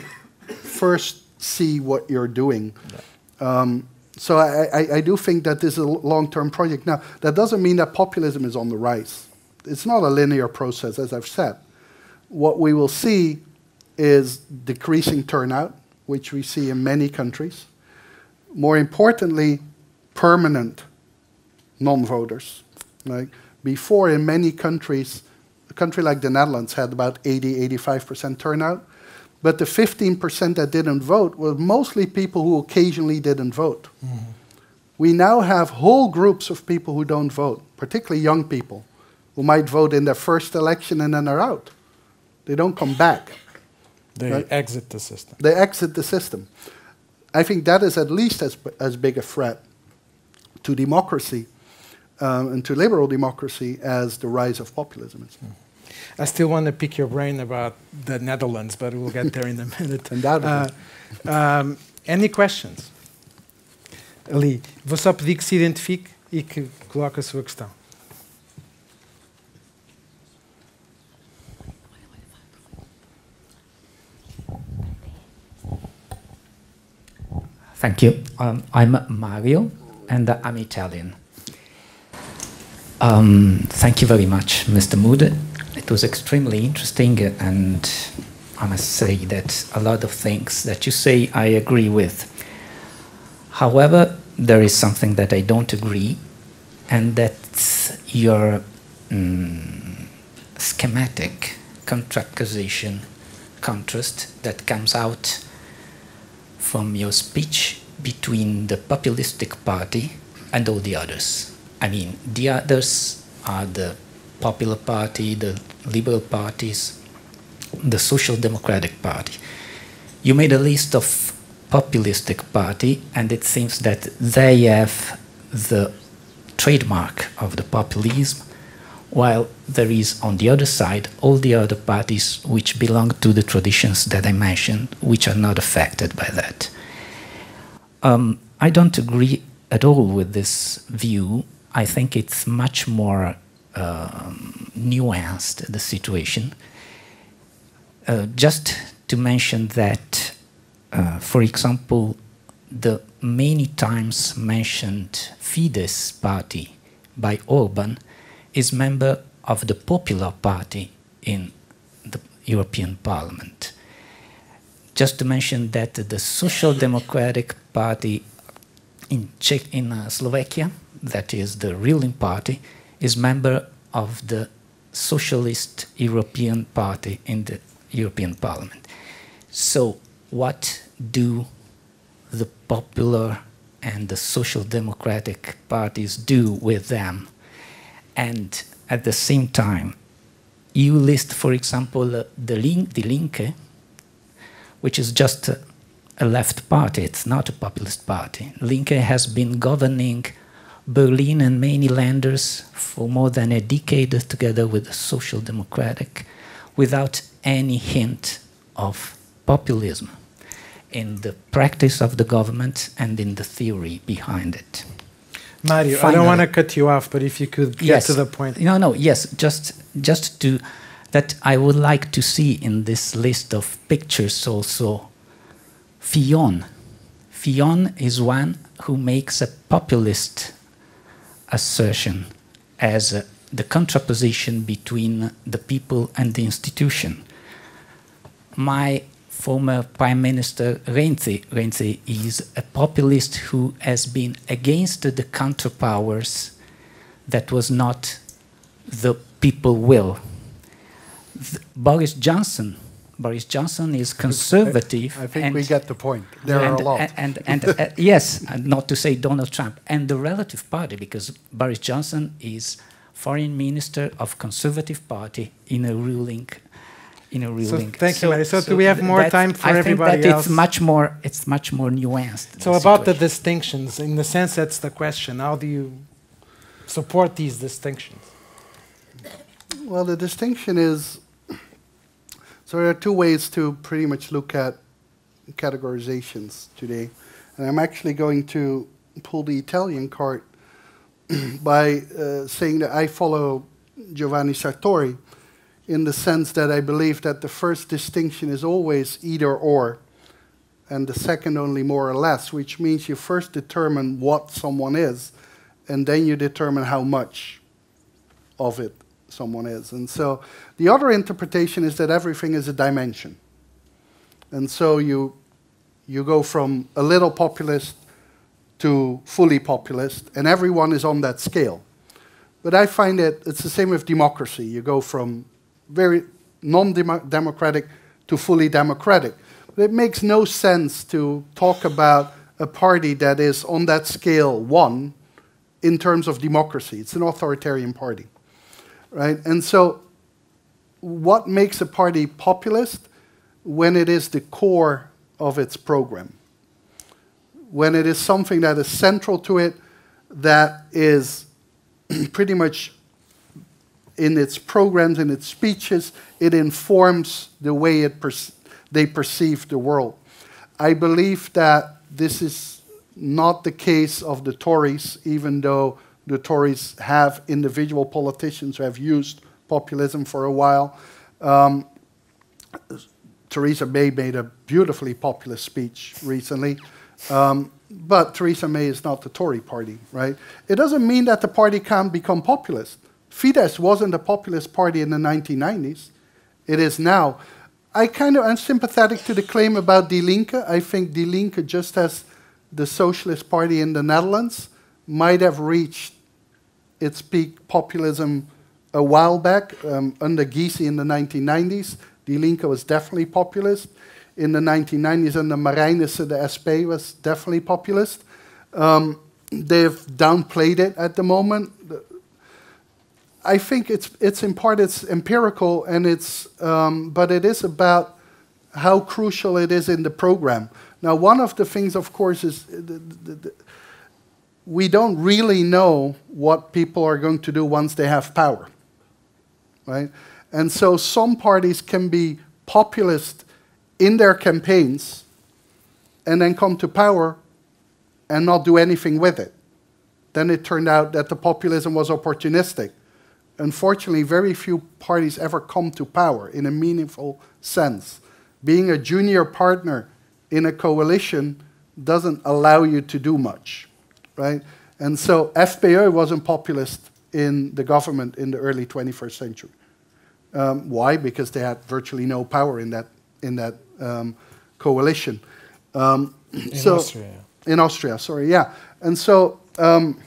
first see what you're doing. Yeah. Um, so I, I, I, do think that this is a long-term project. Now, that doesn't mean that populism is on the rise. It's not a linear process, as I've said. What we will see is decreasing turnout, which we see in many countries. More importantly, permanent non-voters. Like before, in many countries, a country like the Netherlands had about 80, 85% turnout. But the 15% that didn't vote were mostly people who occasionally didn't vote. Mm. We now have whole groups of people who don't vote, particularly young people, who might vote in their first election and then are out. They don't come back. They right? exit the system. They exit the system. I think that is at least as, as big a threat to democracy um, and to liberal democracy as the rise of populism. Mm. I still want to pick your brain about the Netherlands, but we'll get there in a minute. Uh, um, any questions? Ali, vou só pedir que se identifique e que coloque a sua questão. Thank you. Um, I'm Mario, and uh, I'm Italian. Um, thank you very much, Mr. Mood, it was extremely interesting, and I must say that a lot of things that you say I agree with. However, there is something that I don't agree, and that's your mm, schematic contractization contrast that comes out from your speech between the populistic party and all the others. I mean, the others are the Popular Party, the Liberal parties, the Social Democratic Party. You made a list of populistic party, and it seems that they have the trademark of the populism, while there is on the other side all the other parties which belong to the traditions that I mentioned, which are not affected by that. Um, I don't agree at all with this view. I think it's much more um, nuanced the situation. Uh, just to mention that, uh, for example, the many times mentioned Fidesz party by Orban is member of the Popular Party in the European Parliament. Just to mention that the Social Democratic Party in, Czech, in uh, Slovakia, that is the ruling party, is member of the Socialist European Party in the European Parliament. So what do the popular and the social democratic parties do with them? And at the same time, you list, for example, uh, the, link, the Linke, which is just a left party, it's not a populist party. Linke has been governing Berlin and many landers for more than a decade together with the Social Democratic without any hint of populism in the practice of the government and in the theory behind it. Mario, Finally, I don't want to cut you off, but if you could get yes, to the point. No, no, yes, just just to that I would like to see in this list of pictures also Fion. Fion is one who makes a populist assertion as the contraposition between the people and the institution. My former Prime Minister Renzi, Renzi is a populist who has been against the counterpowers that was not the people will. Boris Johnson Boris Johnson is conservative. I, I think we get the point. There and, are a lot. And, and, and uh, yes, not to say Donald Trump and the relative party, because Boris Johnson is foreign minister of conservative party in a ruling. In a ruling. So, thank you, Mary. So, so, do we have more time for I everybody think that else? It's much more. It's much more nuanced. So the about situation. the distinctions, in the sense, that's the question. How do you support these distinctions? Well, the distinction is so there are two ways to pretty much look at categorizations today. And I'm actually going to pull the Italian card by uh, saying that I follow Giovanni Sartori in the sense that I believe that the first distinction is always either or, and the second only more or less, which means you first determine what someone is, and then you determine how much of it someone is. And so the other interpretation is that everything is a dimension. And so you, you go from a little populist to fully populist, and everyone is on that scale. But I find that it's the same with democracy. You go from very non-democratic to fully democratic. But it makes no sense to talk about a party that is on that scale one in terms of democracy. It's an authoritarian party right? And so, what makes a party populist when it is the core of its program? When it is something that is central to it, that is pretty much in its programs, in its speeches, it informs the way it per they perceive the world. I believe that this is not the case of the Tories, even though the Tories have individual politicians who have used populism for a while. Um, Theresa May made a beautifully populist speech recently. Um, but Theresa May is not the Tory party, right? It doesn't mean that the party can't become populist. Fidesz wasn't a populist party in the 1990s. It is now. I kind of am sympathetic to the claim about Die Linke. I think Die Linke, just as the Socialist Party in the Netherlands, might have reached its peak populism a while back um, under Gysi in the 1990s. Die Linke was definitely populist. In the 1990s under Marijnissen, the SP was definitely populist. Um, they've downplayed it at the moment. I think it's, it's in part it's empirical and it's, um, but it is about how crucial it is in the program. Now, one of the things, of course, is the, the, we don't really know what people are going to do once they have power. Right? And so some parties can be populist in their campaigns and then come to power and not do anything with it. Then it turned out that the populism was opportunistic. Unfortunately, very few parties ever come to power in a meaningful sense. Being a junior partner in a coalition doesn't allow you to do much right? And so FPÖ wasn't populist in the government in the early 21st century. Um, why? Because they had virtually no power in that in that um, coalition. Um, in so, Austria. In Austria, sorry, yeah. And so um,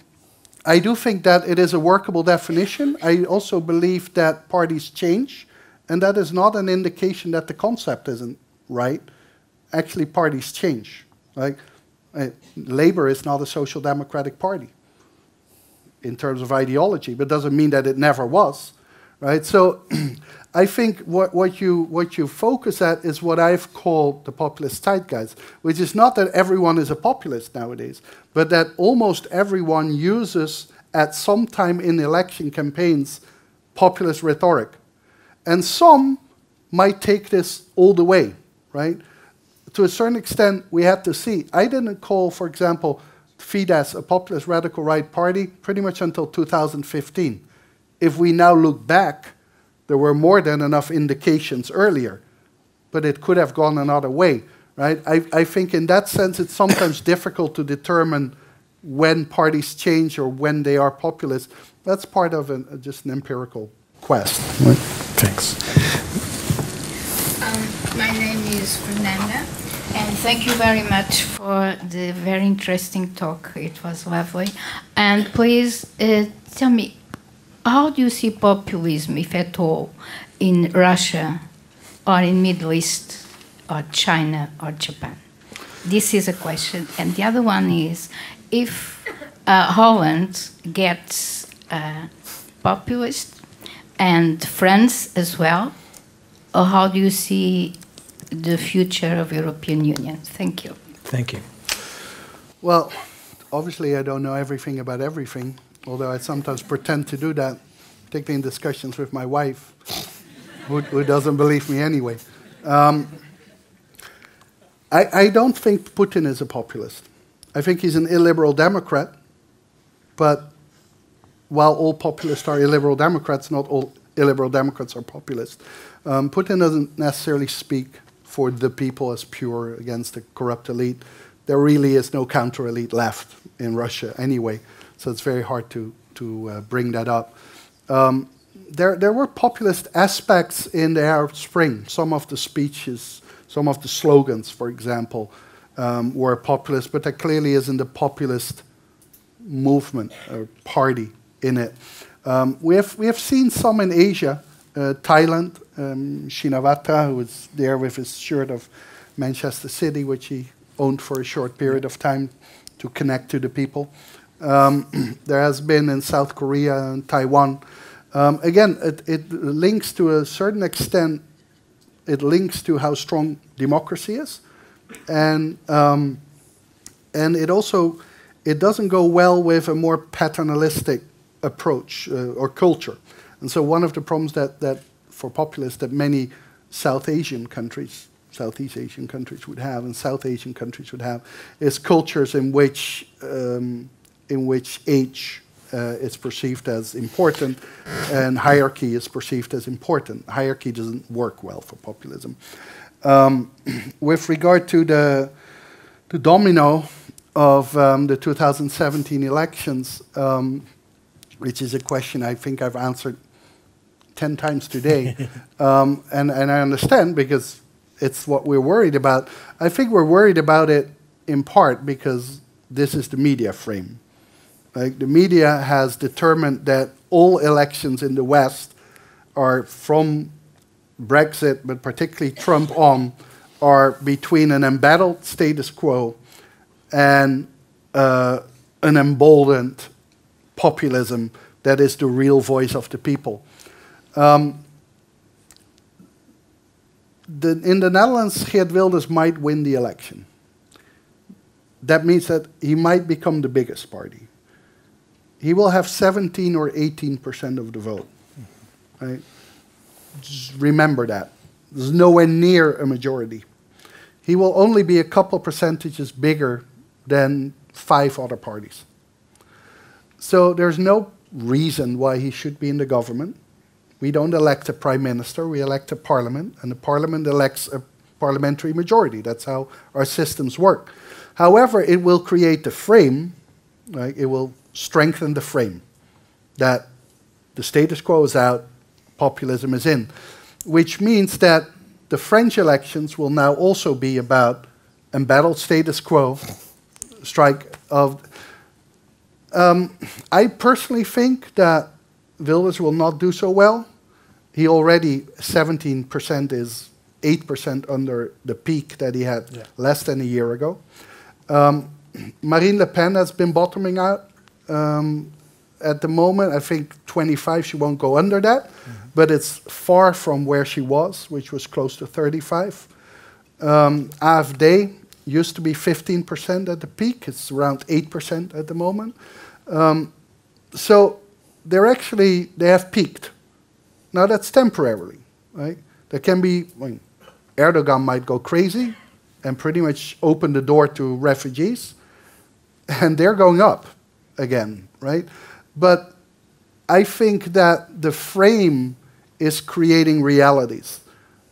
I do think that it is a workable definition. I also believe that parties change, and that is not an indication that the concept isn't right. Actually, parties change. Like right? Uh, Labor is not a social democratic party in terms of ideology, but doesn't mean that it never was, right? So I think what, what, you, what you focus at is what I've called the populist zeitgeist, which is not that everyone is a populist nowadays, but that almost everyone uses at some time in election campaigns populist rhetoric. And some might take this all the way, right? to a certain extent, we had to see. I didn't call, for example, Fidesz a populist radical right party pretty much until 2015. If we now look back, there were more than enough indications earlier, but it could have gone another way, right? I, I think in that sense, it's sometimes difficult to determine when parties change or when they are populist. That's part of an, uh, just an empirical quest. Right? Thanks. Um, is Fernanda. And thank you very much for the very interesting talk. It was lovely. And please uh, tell me, how do you see populism, if at all, in Russia or in Middle East or China or Japan? This is a question. And the other one is, if uh, Holland gets uh, populist and France as well, how do you see the future of European Union? Thank you. Thank you. Well, obviously I don't know everything about everything, although I sometimes pretend to do that, particularly in discussions with my wife, who, who, doesn't believe me anyway. Um, I, I don't think Putin is a populist. I think he's an illiberal Democrat, but while all populists are illiberal Democrats, not all illiberal Democrats are populists. Um, Putin doesn't necessarily speak for the people as pure against the corrupt elite. There really is no counter elite left in Russia anyway, so it's very hard to, to uh, bring that up. Um, there, there were populist aspects in the Arab Spring. Some of the speeches, some of the slogans, for example, um, were populist, but there clearly isn't a populist movement or party in it. Um, we, have, we have seen some in Asia, uh, Thailand, um, Shinawatra, who was there with his shirt of Manchester City, which he owned for a short period of time to connect to the people. Um, there has been in South Korea and Taiwan. Um, again, it, it links to a certain extent, it links to how strong democracy is. And, um, and it also, it doesn't go well with a more paternalistic approach uh, or culture. And so one of the problems that, that for populists that many South Asian countries, Southeast Asian countries would have, and South Asian countries would have, is cultures in which um, in which age uh, is perceived as important and hierarchy is perceived as important. Hierarchy doesn't work well for populism. Um, with regard to the, the domino of um, the 2017 elections, um, which is a question I think I've answered 10 times today. um, and, and I understand because it's what we're worried about. I think we're worried about it in part because this is the media frame. Like the media has determined that all elections in the West are from Brexit, but particularly Trump on, are between an embattled status quo and uh, an emboldened populism that is the real voice of the people. Um, the, in the Netherlands, Geert Wilders might win the election. That means that he might become the biggest party. He will have 17 or 18 percent of the vote. Mm -hmm. Right? Just remember that. There's nowhere near a majority. He will only be a couple percentages bigger than five other parties. So there's no reason why he should be in the government. We don't elect a prime minister, we elect a parliament, and the parliament elects a parliamentary majority. That's how our systems work. However, it will create the frame, right? it will strengthen the frame that the status quo is out, populism is in, which means that the French elections will now also be about embattled status quo, strike of. Um, I personally think that Wilders will not do so well he already 17% is 8% under the peak that he had yeah. less than a year ago. Um, Marine Le Pen has been bottoming out um, at the moment. I think 25, she won't go under that, mm -hmm. but it's far from where she was, which was close to 35. Um, AFD used to be 15% at the peak, it's around 8% at the moment. Um, so they're actually, they have peaked. Now that's temporarily, right? There can be, I mean, Erdogan might go crazy and pretty much open the door to refugees, and they're going up again, right? But I think that the frame is creating realities.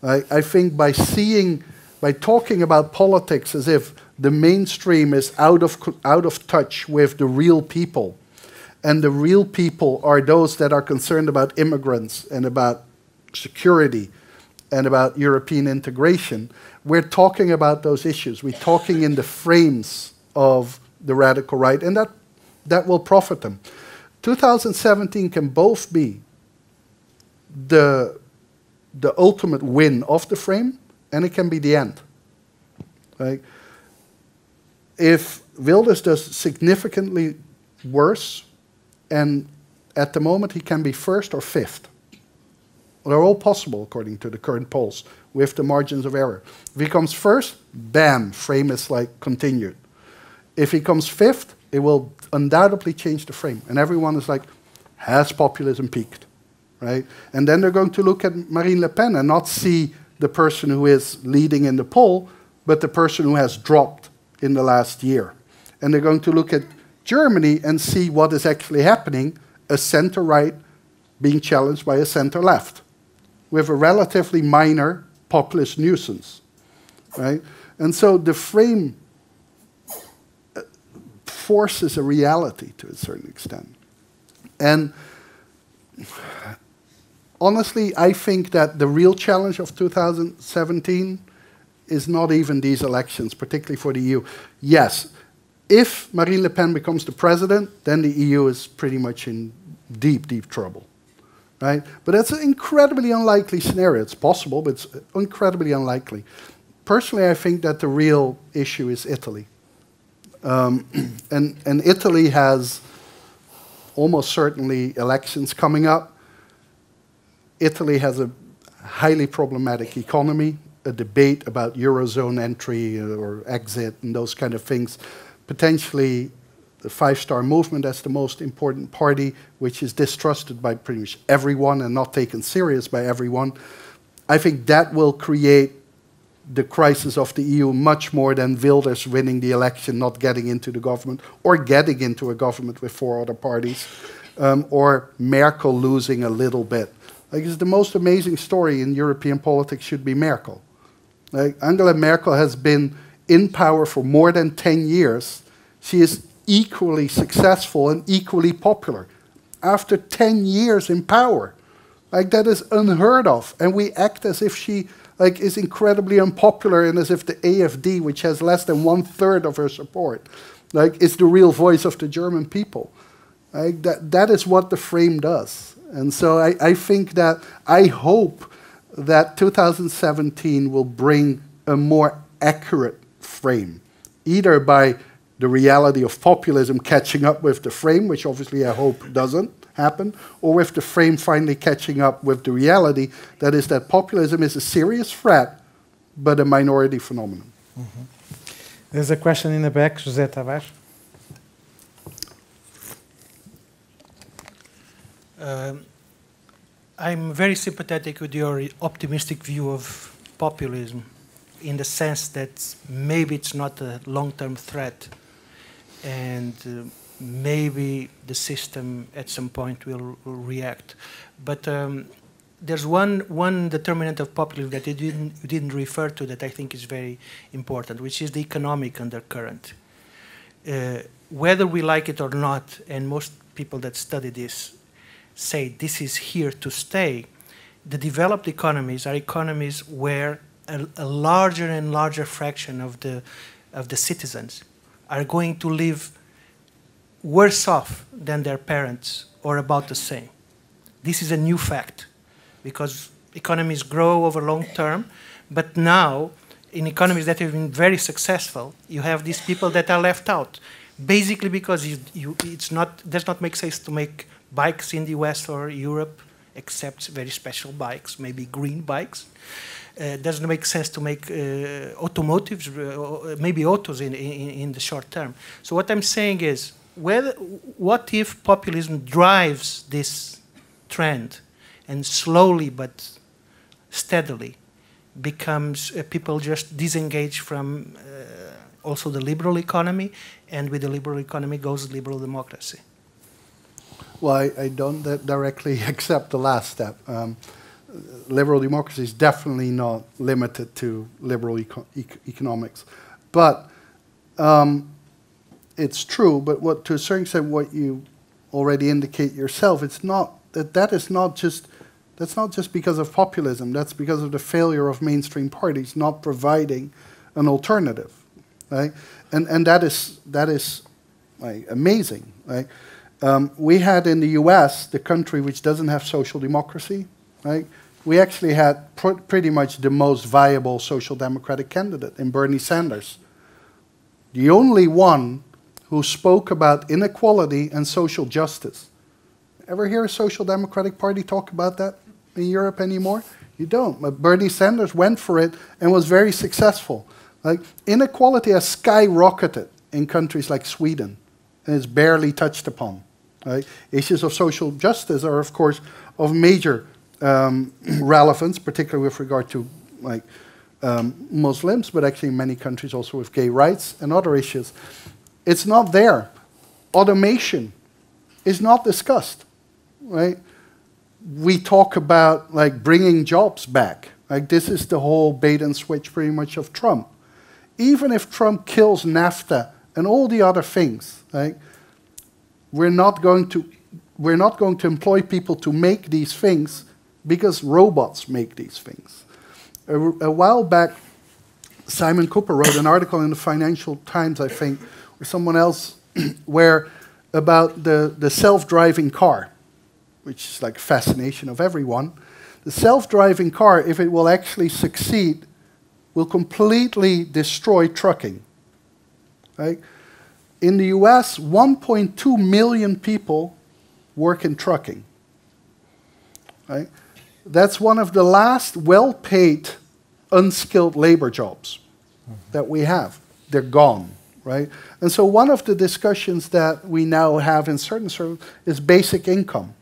I, I think by seeing, by talking about politics as if the mainstream is out of, out of touch with the real people and the real people are those that are concerned about immigrants and about security and about European integration. We're talking about those issues. We're talking in the frames of the radical right, and that, that will profit them. 2017 can both be the, the ultimate win of the frame, and it can be the end. Right? If Wilders does significantly worse, and at the moment, he can be first or fifth. They're all possible according to the current polls with the margins of error. If he comes first, bam, frame is like continued. If he comes fifth, it will undoubtedly change the frame. And everyone is like, has populism peaked? Right? And then they're going to look at Marine Le Pen and not see the person who is leading in the poll, but the person who has dropped in the last year. And they're going to look at Germany and see what is actually happening a center right being challenged by a center left with a relatively minor populist nuisance. Right? And so the frame uh, forces a reality to a certain extent. And honestly, I think that the real challenge of 2017 is not even these elections, particularly for the EU. Yes, if Marine Le Pen becomes the president, then the EU is pretty much in deep, deep trouble. Right? But that's an incredibly unlikely scenario. It's possible, but it's incredibly unlikely. Personally, I think that the real issue is Italy. Um, and, and Italy has almost certainly elections coming up. Italy has a highly problematic economy, a debate about Eurozone entry uh, or exit and those kind of things potentially the Five Star Movement as the most important party, which is distrusted by pretty much everyone and not taken serious by everyone. I think that will create the crisis of the EU much more than Wilders winning the election, not getting into the government, or getting into a government with four other parties, um, or Merkel losing a little bit. Like, it's the most amazing story in European politics should be Merkel. Like, Angela Merkel has been in power for more than 10 years, she is equally successful and equally popular after 10 years in power. Like that is unheard of. And we act as if she like is incredibly unpopular and as if the AFD, which has less than one third of her support, like is the real voice of the German people. Like that, that is what the frame does. And so I, I think that I hope that 2017 will bring a more accurate frame, either by the reality of populism catching up with the frame, which obviously I hope doesn't happen, or with the frame finally catching up with the reality that is that populism is a serious threat, but a minority phenomenon. Mm -hmm. There's a question in the back, José Tavares. Um, I'm very sympathetic with your optimistic view of populism in the sense that maybe it's not a long-term threat, and uh, maybe the system at some point will, will react. But um, there's one one determinant of populism that you didn't you didn't refer to that I think is very important, which is the economic undercurrent. Uh, whether we like it or not, and most people that study this say this is here to stay. The developed economies are economies where a, a larger and larger fraction of the, of the citizens are going to live worse off than their parents or about the same. This is a new fact because economies grow over long term, but now in economies that have been very successful, you have these people that are left out, basically because you, you, it's not does not make sense to make bikes in the U.S. or Europe, except very special bikes, maybe green bikes uh, doesn't make sense to make uh, automotives, uh, uh, maybe autos in, in, in, the short term. So what I'm saying is, whether, what if populism drives this trend and slowly but steadily becomes people just disengage from also the liberal economy, and with the liberal economy goes liberal democracy. Well, I, I don't directly accept the last step. Um, liberal democracy is definitely not limited to liberal eco economics. But um, it's true, but what to a certain extent, what you already indicate yourself, it's not that that is not just that's not just because of populism. That's because of the failure of mainstream parties not providing an alternative, right? And and that is that is like amazing, right? Um, we had in the U.S. the country which doesn't have social democracy, right? We actually had pr pretty much the most viable social democratic candidate in Bernie Sanders. The only one who spoke about inequality and social justice. Ever hear a social democratic party talk about that in Europe anymore? You don't. But Bernie Sanders went for it and was very successful. Like inequality has skyrocketed in countries like Sweden, and is barely touched upon. Right? Issues of social justice are, of course, of major um, relevance, particularly with regard to like um, Muslims, but actually in many countries also with gay rights and other issues. It's not there. Automation is not discussed, right? We talk about like bringing jobs back. Like this is the whole bait and switch pretty much of Trump. Even if Trump kills NAFTA and all the other things, like We're not going to we're not going to employ people to make these things because robots make these things. A, a while back, Simon Cooper wrote an article in the Financial Times, I think, or someone else, where about the, the self-driving car, which is like a fascination of everyone. The self-driving car, if it will actually succeed, will completely destroy trucking. Right? In the US, 1.2 million people work in trucking. Right? that's one of the last well paid unskilled labor jobs that we have. They're gone, right? And so one of the discussions that we now have in certain circles is basic income,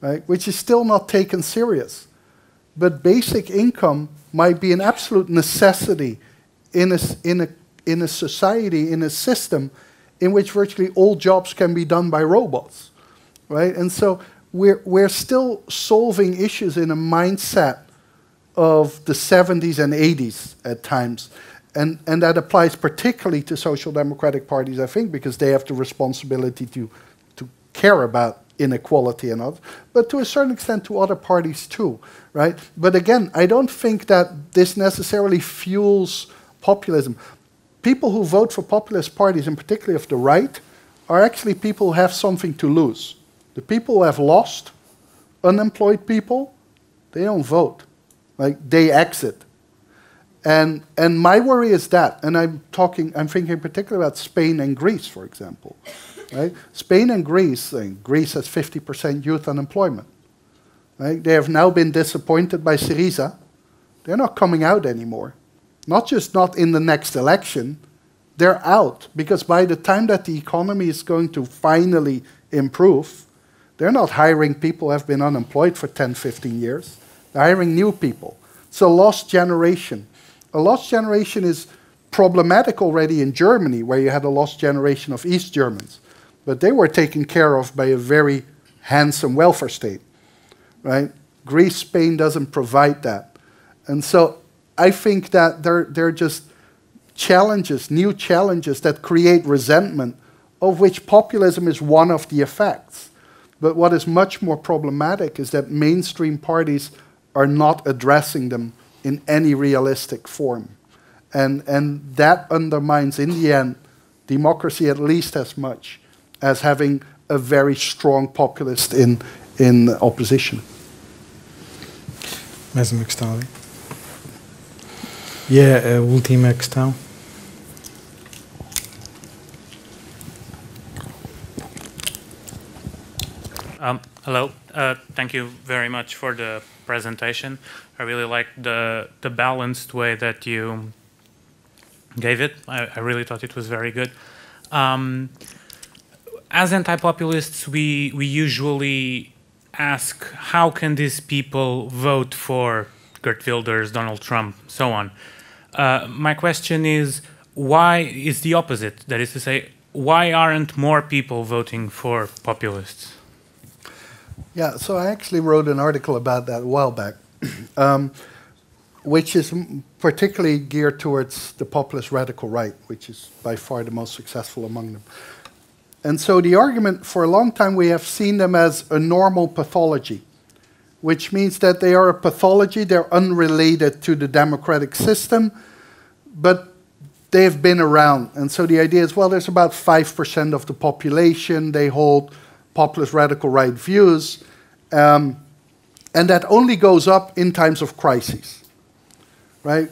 right? Which is still not taken serious. But basic income might be an absolute necessity in a, in a, in a society, in a system in which virtually all jobs can be done by robots, right? And so we're, we're still solving issues in a mindset of the 70s and 80s at times. And, and that applies particularly to social democratic parties, I think, because they have the responsibility to, to care about inequality and others, but to a certain extent to other parties too, right? But again, I don't think that this necessarily fuels populism. People who vote for populist parties, and particularly of the right, are actually people who have something to lose the people who have lost, unemployed people, they don't vote. Like they exit. And and my worry is that, and I'm talking, I'm thinking particularly about Spain and Greece, for example. right? Spain and Greece, and Greece has 50% youth unemployment. Right? They have now been disappointed by Syriza. They're not coming out anymore. Not just not in the next election, they're out because by the time that the economy is going to finally improve, they're not hiring people who have been unemployed for 10, 15 years. They're hiring new people. It's a lost generation. A lost generation is problematic already in Germany, where you had a lost generation of East Germans. But they were taken care of by a very handsome welfare state, right? Greece, Spain doesn't provide that. And so I think that they're, they're just challenges, new challenges that create resentment, of which populism is one of the effects. But what is much more problematic is that mainstream parties are not addressing them in any realistic form. And, and that undermines, in the end, democracy at least as much as having a very strong populist in, in opposition. Mesmo questão ali. E a uh, última questão. Um, hello. Uh, thank you very much for the presentation. I really liked the the balanced way that you gave it. I, I really thought it was very good. Um, as anti-populists, we we usually ask how can these people vote for Gert Wilders, Donald Trump, so on. Uh, my question is why is the opposite? That is to say, why aren't more people voting for populists? Yeah, so I actually wrote an article about that a while back, um, which is particularly geared towards the populist radical right, which is by far the most successful among them. And so the argument for a long time we have seen them as a normal pathology, which means that they are a pathology, they're unrelated to the democratic system, but they've been around. And so the idea is well, there's about 5% of the population, they hold populist radical right views, um, and that only goes up in times of crises, right?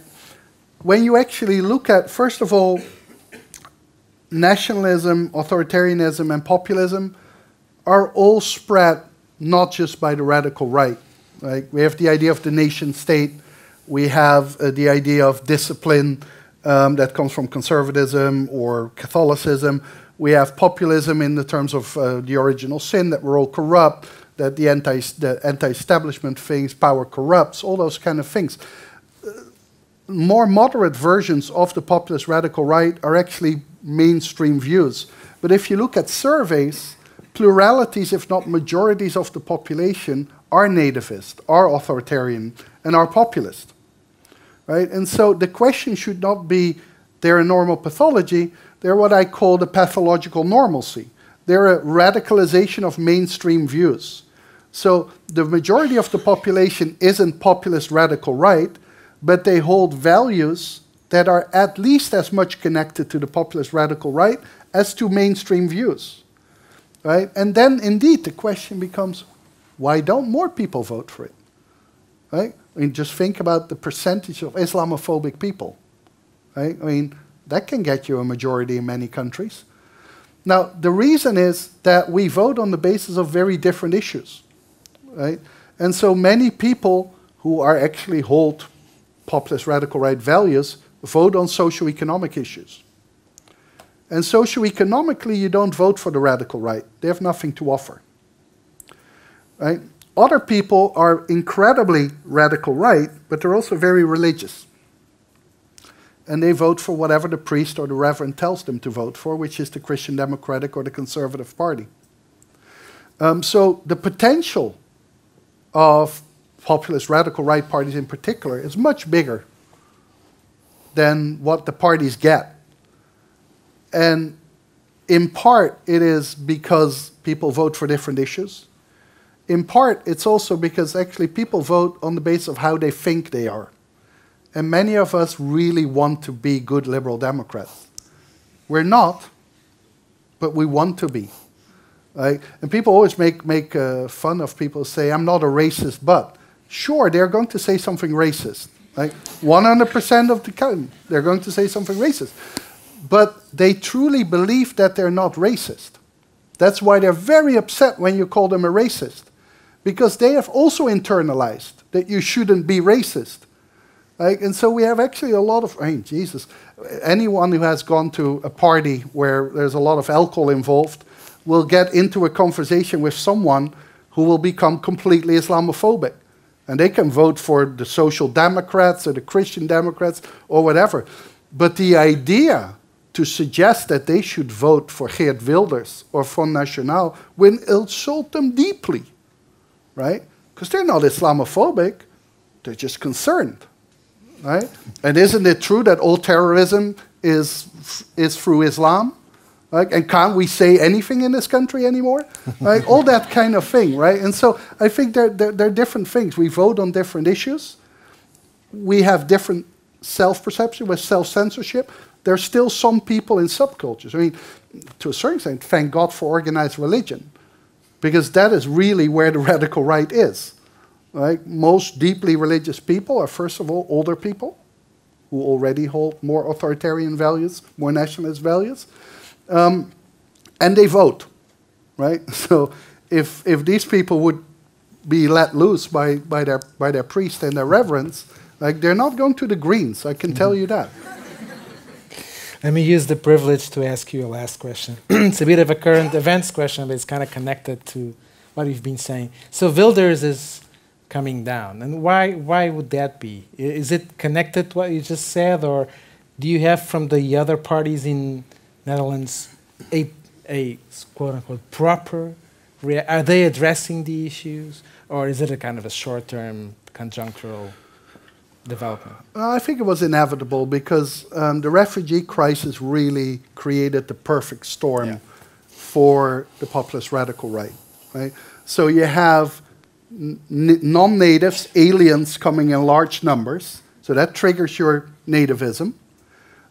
When you actually look at, first of all, nationalism, authoritarianism, and populism are all spread not just by the radical right. Right? we have the idea of the nation state, we have uh, the idea of discipline um, that comes from conservatism or Catholicism, we have populism in the terms of uh, the original sin, that we're all corrupt, that the, anti, the anti-establishment things, power corrupts, all those kind of things. Uh, more moderate versions of the populist radical right are actually mainstream views. But if you look at surveys, pluralities, if not majorities of the population, are nativist, are authoritarian, and are populist. Right? And so the question should not be they're a normal pathology, they're what I call the pathological normalcy. They're a radicalization of mainstream views. So the majority of the population isn't populist radical right, but they hold values that are at least as much connected to the populist radical right as to mainstream views. Right? And then indeed the question becomes, why don't more people vote for it? Right? I mean, just think about the percentage of Islamophobic people. Right? I mean, that can get you a majority in many countries. Now, the reason is that we vote on the basis of very different issues, right? And so many people who are actually hold populist radical right values vote on socio-economic issues. And socio-economically, you don't vote for the radical right. They have nothing to offer. Right? Other people are incredibly radical right, but they're also very religious and they vote for whatever the priest or the reverend tells them to vote for, which is the Christian Democratic or the Conservative Party. Um, so the potential of populist radical right parties in particular is much bigger than what the parties get. And in part, it is because people vote for different issues. In part, it's also because actually people vote on the basis of how they think they are. And many of us really want to be good liberal Democrats. We're not, but we want to be. Right? And people always make, make uh, fun of people say, I'm not a racist, but. Sure, they're going to say something racist. Right? 100% of the time, they're going to say something racist. But they truly believe that they're not racist. That's why they're very upset when you call them a racist. Because they have also internalized that you shouldn't be racist. Like, and so we have actually a lot of, I mean, Jesus, anyone who has gone to a party where there's a lot of alcohol involved will get into a conversation with someone who will become completely Islamophobic. And they can vote for the social democrats or the Christian democrats or whatever. But the idea to suggest that they should vote for Geert Wilders or Front National will insult them deeply, right? Because they're not Islamophobic, they're just concerned right? And isn't it true that all terrorism is, is through Islam? Like, and can't we say anything in this country anymore? Like, all that kind of thing, right? And so I think there, there, there are different things. We vote on different issues. We have different self-perception, with self-censorship. There's still some people in subcultures. I mean, to a certain extent, thank God for organized religion, because that is really where the radical right is. Right? Most deeply religious people are, first of all, older people who already hold more authoritarian values, more nationalist values, um, and they vote. Right? So if, if these people would be let loose by, by, their, by their priest and their reverends, like they're not going to the Greens, I can mm tell mm-hmm. you that. Let me use the privilege to ask you a last question. it's a bit of a current events question, but it's kind of connected to what you've been saying. So Wilders is coming down. And why, why would that be? Is it connected to what you just said, or do you have from the other parties in Netherlands a, a quote unquote proper? are they addressing the issues, or is it a kind of a short term conjunctural development? I think it was inevitable because um, the refugee crisis really created the perfect storm yeah. for the populist radical right. Right. So you have non natives, aliens coming in large numbers. So that triggers your nativism.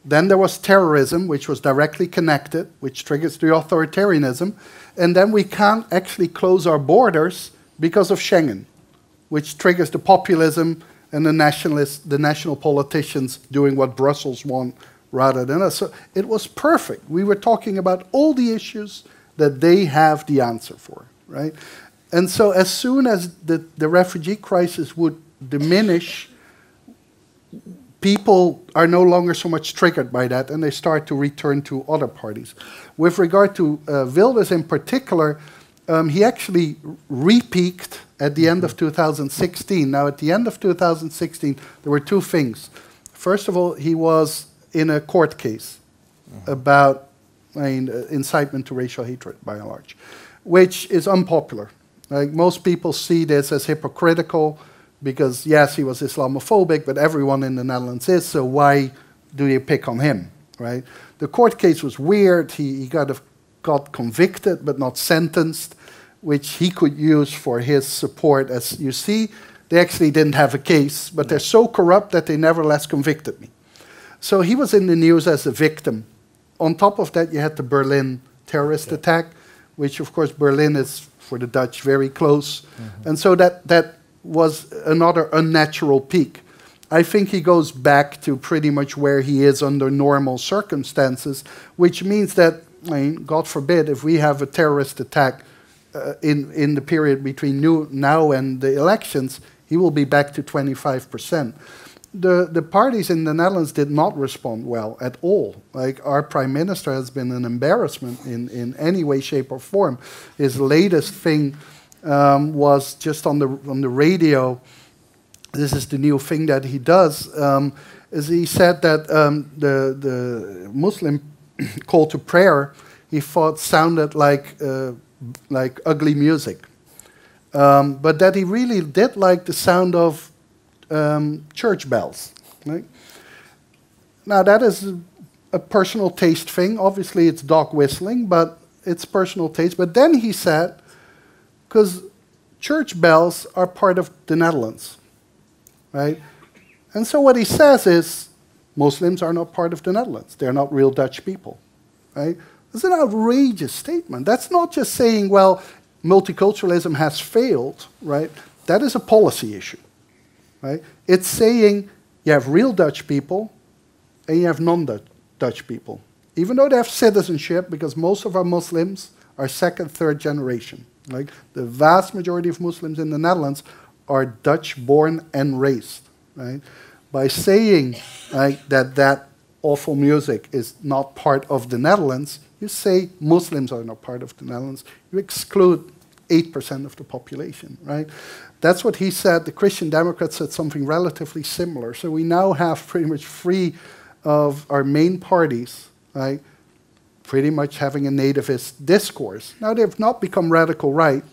Then there was terrorism, which was directly connected, which triggers the authoritarianism. And then we can't actually close our borders because of Schengen, which triggers the populism and the nationalists, the national politicians doing what Brussels want rather than us. So it was perfect. We were talking about all the issues that they have the answer for, right? And so, as soon as the, the refugee crisis would diminish, people are no longer so much triggered by that and they start to return to other parties. With regard to uh, Wilders in particular, um, he actually re-peaked at the end of mm-hmm. 2016. Now, at the end of 2016, there were two things. First of all, he was in a court case mm-hmm. about uh, I mean, uh, incitement to racial hatred, by and large, which is unpopular like most people see this as hypocritical because, yes, he was Islamophobic, but everyone in the Netherlands is, so why do you pick on him, right? The court case was weird. He, he got, a, got convicted but not sentenced, which he could use for his support. As you see, they actually didn't have a case, but they're so corrupt that they nevertheless convicted me. So he was in the news as a victim. On top of that, you had the Berlin terrorist yeah. attack, which, of course, Berlin is for the Dutch very close. Mm -hmm. And so that, that was another unnatural peak. I think he goes back to pretty much where he is under normal circumstances, which means that, I mean, God forbid, if we have a terrorist attack uh, in, in the period between new, now and the elections, he will be back to 25 percent the, the parties in the Netherlands did not respond well at all. Like our prime minister has been an embarrassment in, in any way, shape, or form. His latest thing um, was just on the on the radio. This is the new thing that he does. Um, is he said that um, the the Muslim call to prayer he thought sounded like uh, like ugly music, um, but that he really did like the sound of um, church bells. Right? Now, that is a personal taste thing. Obviously, it's dog whistling, but it's personal taste. But then he said, because church bells are part of the Netherlands, right? And so what he says is, Muslims are not part of the Netherlands. They're not real Dutch people, right? It's an outrageous statement. That's not just saying, well, multiculturalism has failed, right? That is a policy issue. Right? It's saying you have real Dutch people and you have non-Dutch people, even though they have citizenship, because most of our Muslims are second, third generation. Right? The vast majority of Muslims in the Netherlands are Dutch-born and raised. Right? By saying that that awful music is not part of the Netherlands, you say Muslims are not part of the Netherlands, you exclude 8% of the population, right? That's what he said. The Christian Democrats said something relatively similar. So we now have pretty much three of our main parties, right, pretty much having a nativist discourse. Now they've not become radical right.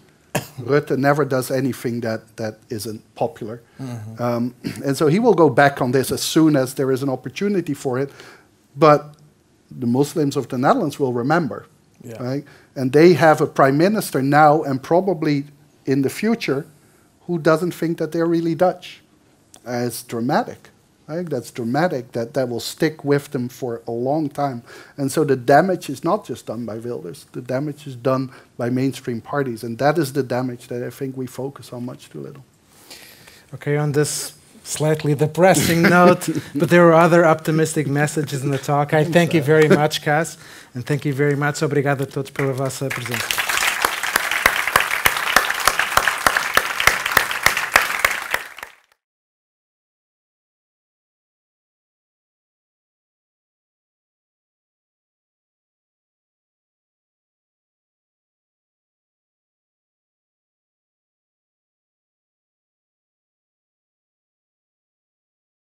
Rutte never does anything that, that isn't popular. Mm -hmm. um, and so he will go back on this as soon as there is an opportunity for it. But the Muslims of the Netherlands will remember. Yeah. Right? And they have a prime minister now and probably in the future who doesn't think that they're really Dutch. Uh, it's dramatic. Right? That's dramatic that that will stick with them for a long time. And so the damage is not just done by Wilders, the damage is done by mainstream parties. And that is the damage that I think we focus on much too little. Okay, on this slightly depressing note, but there were other optimistic messages in the talk. I thank you very much, Cass, and thank you very much. Obrigado a todos pela vossa presença.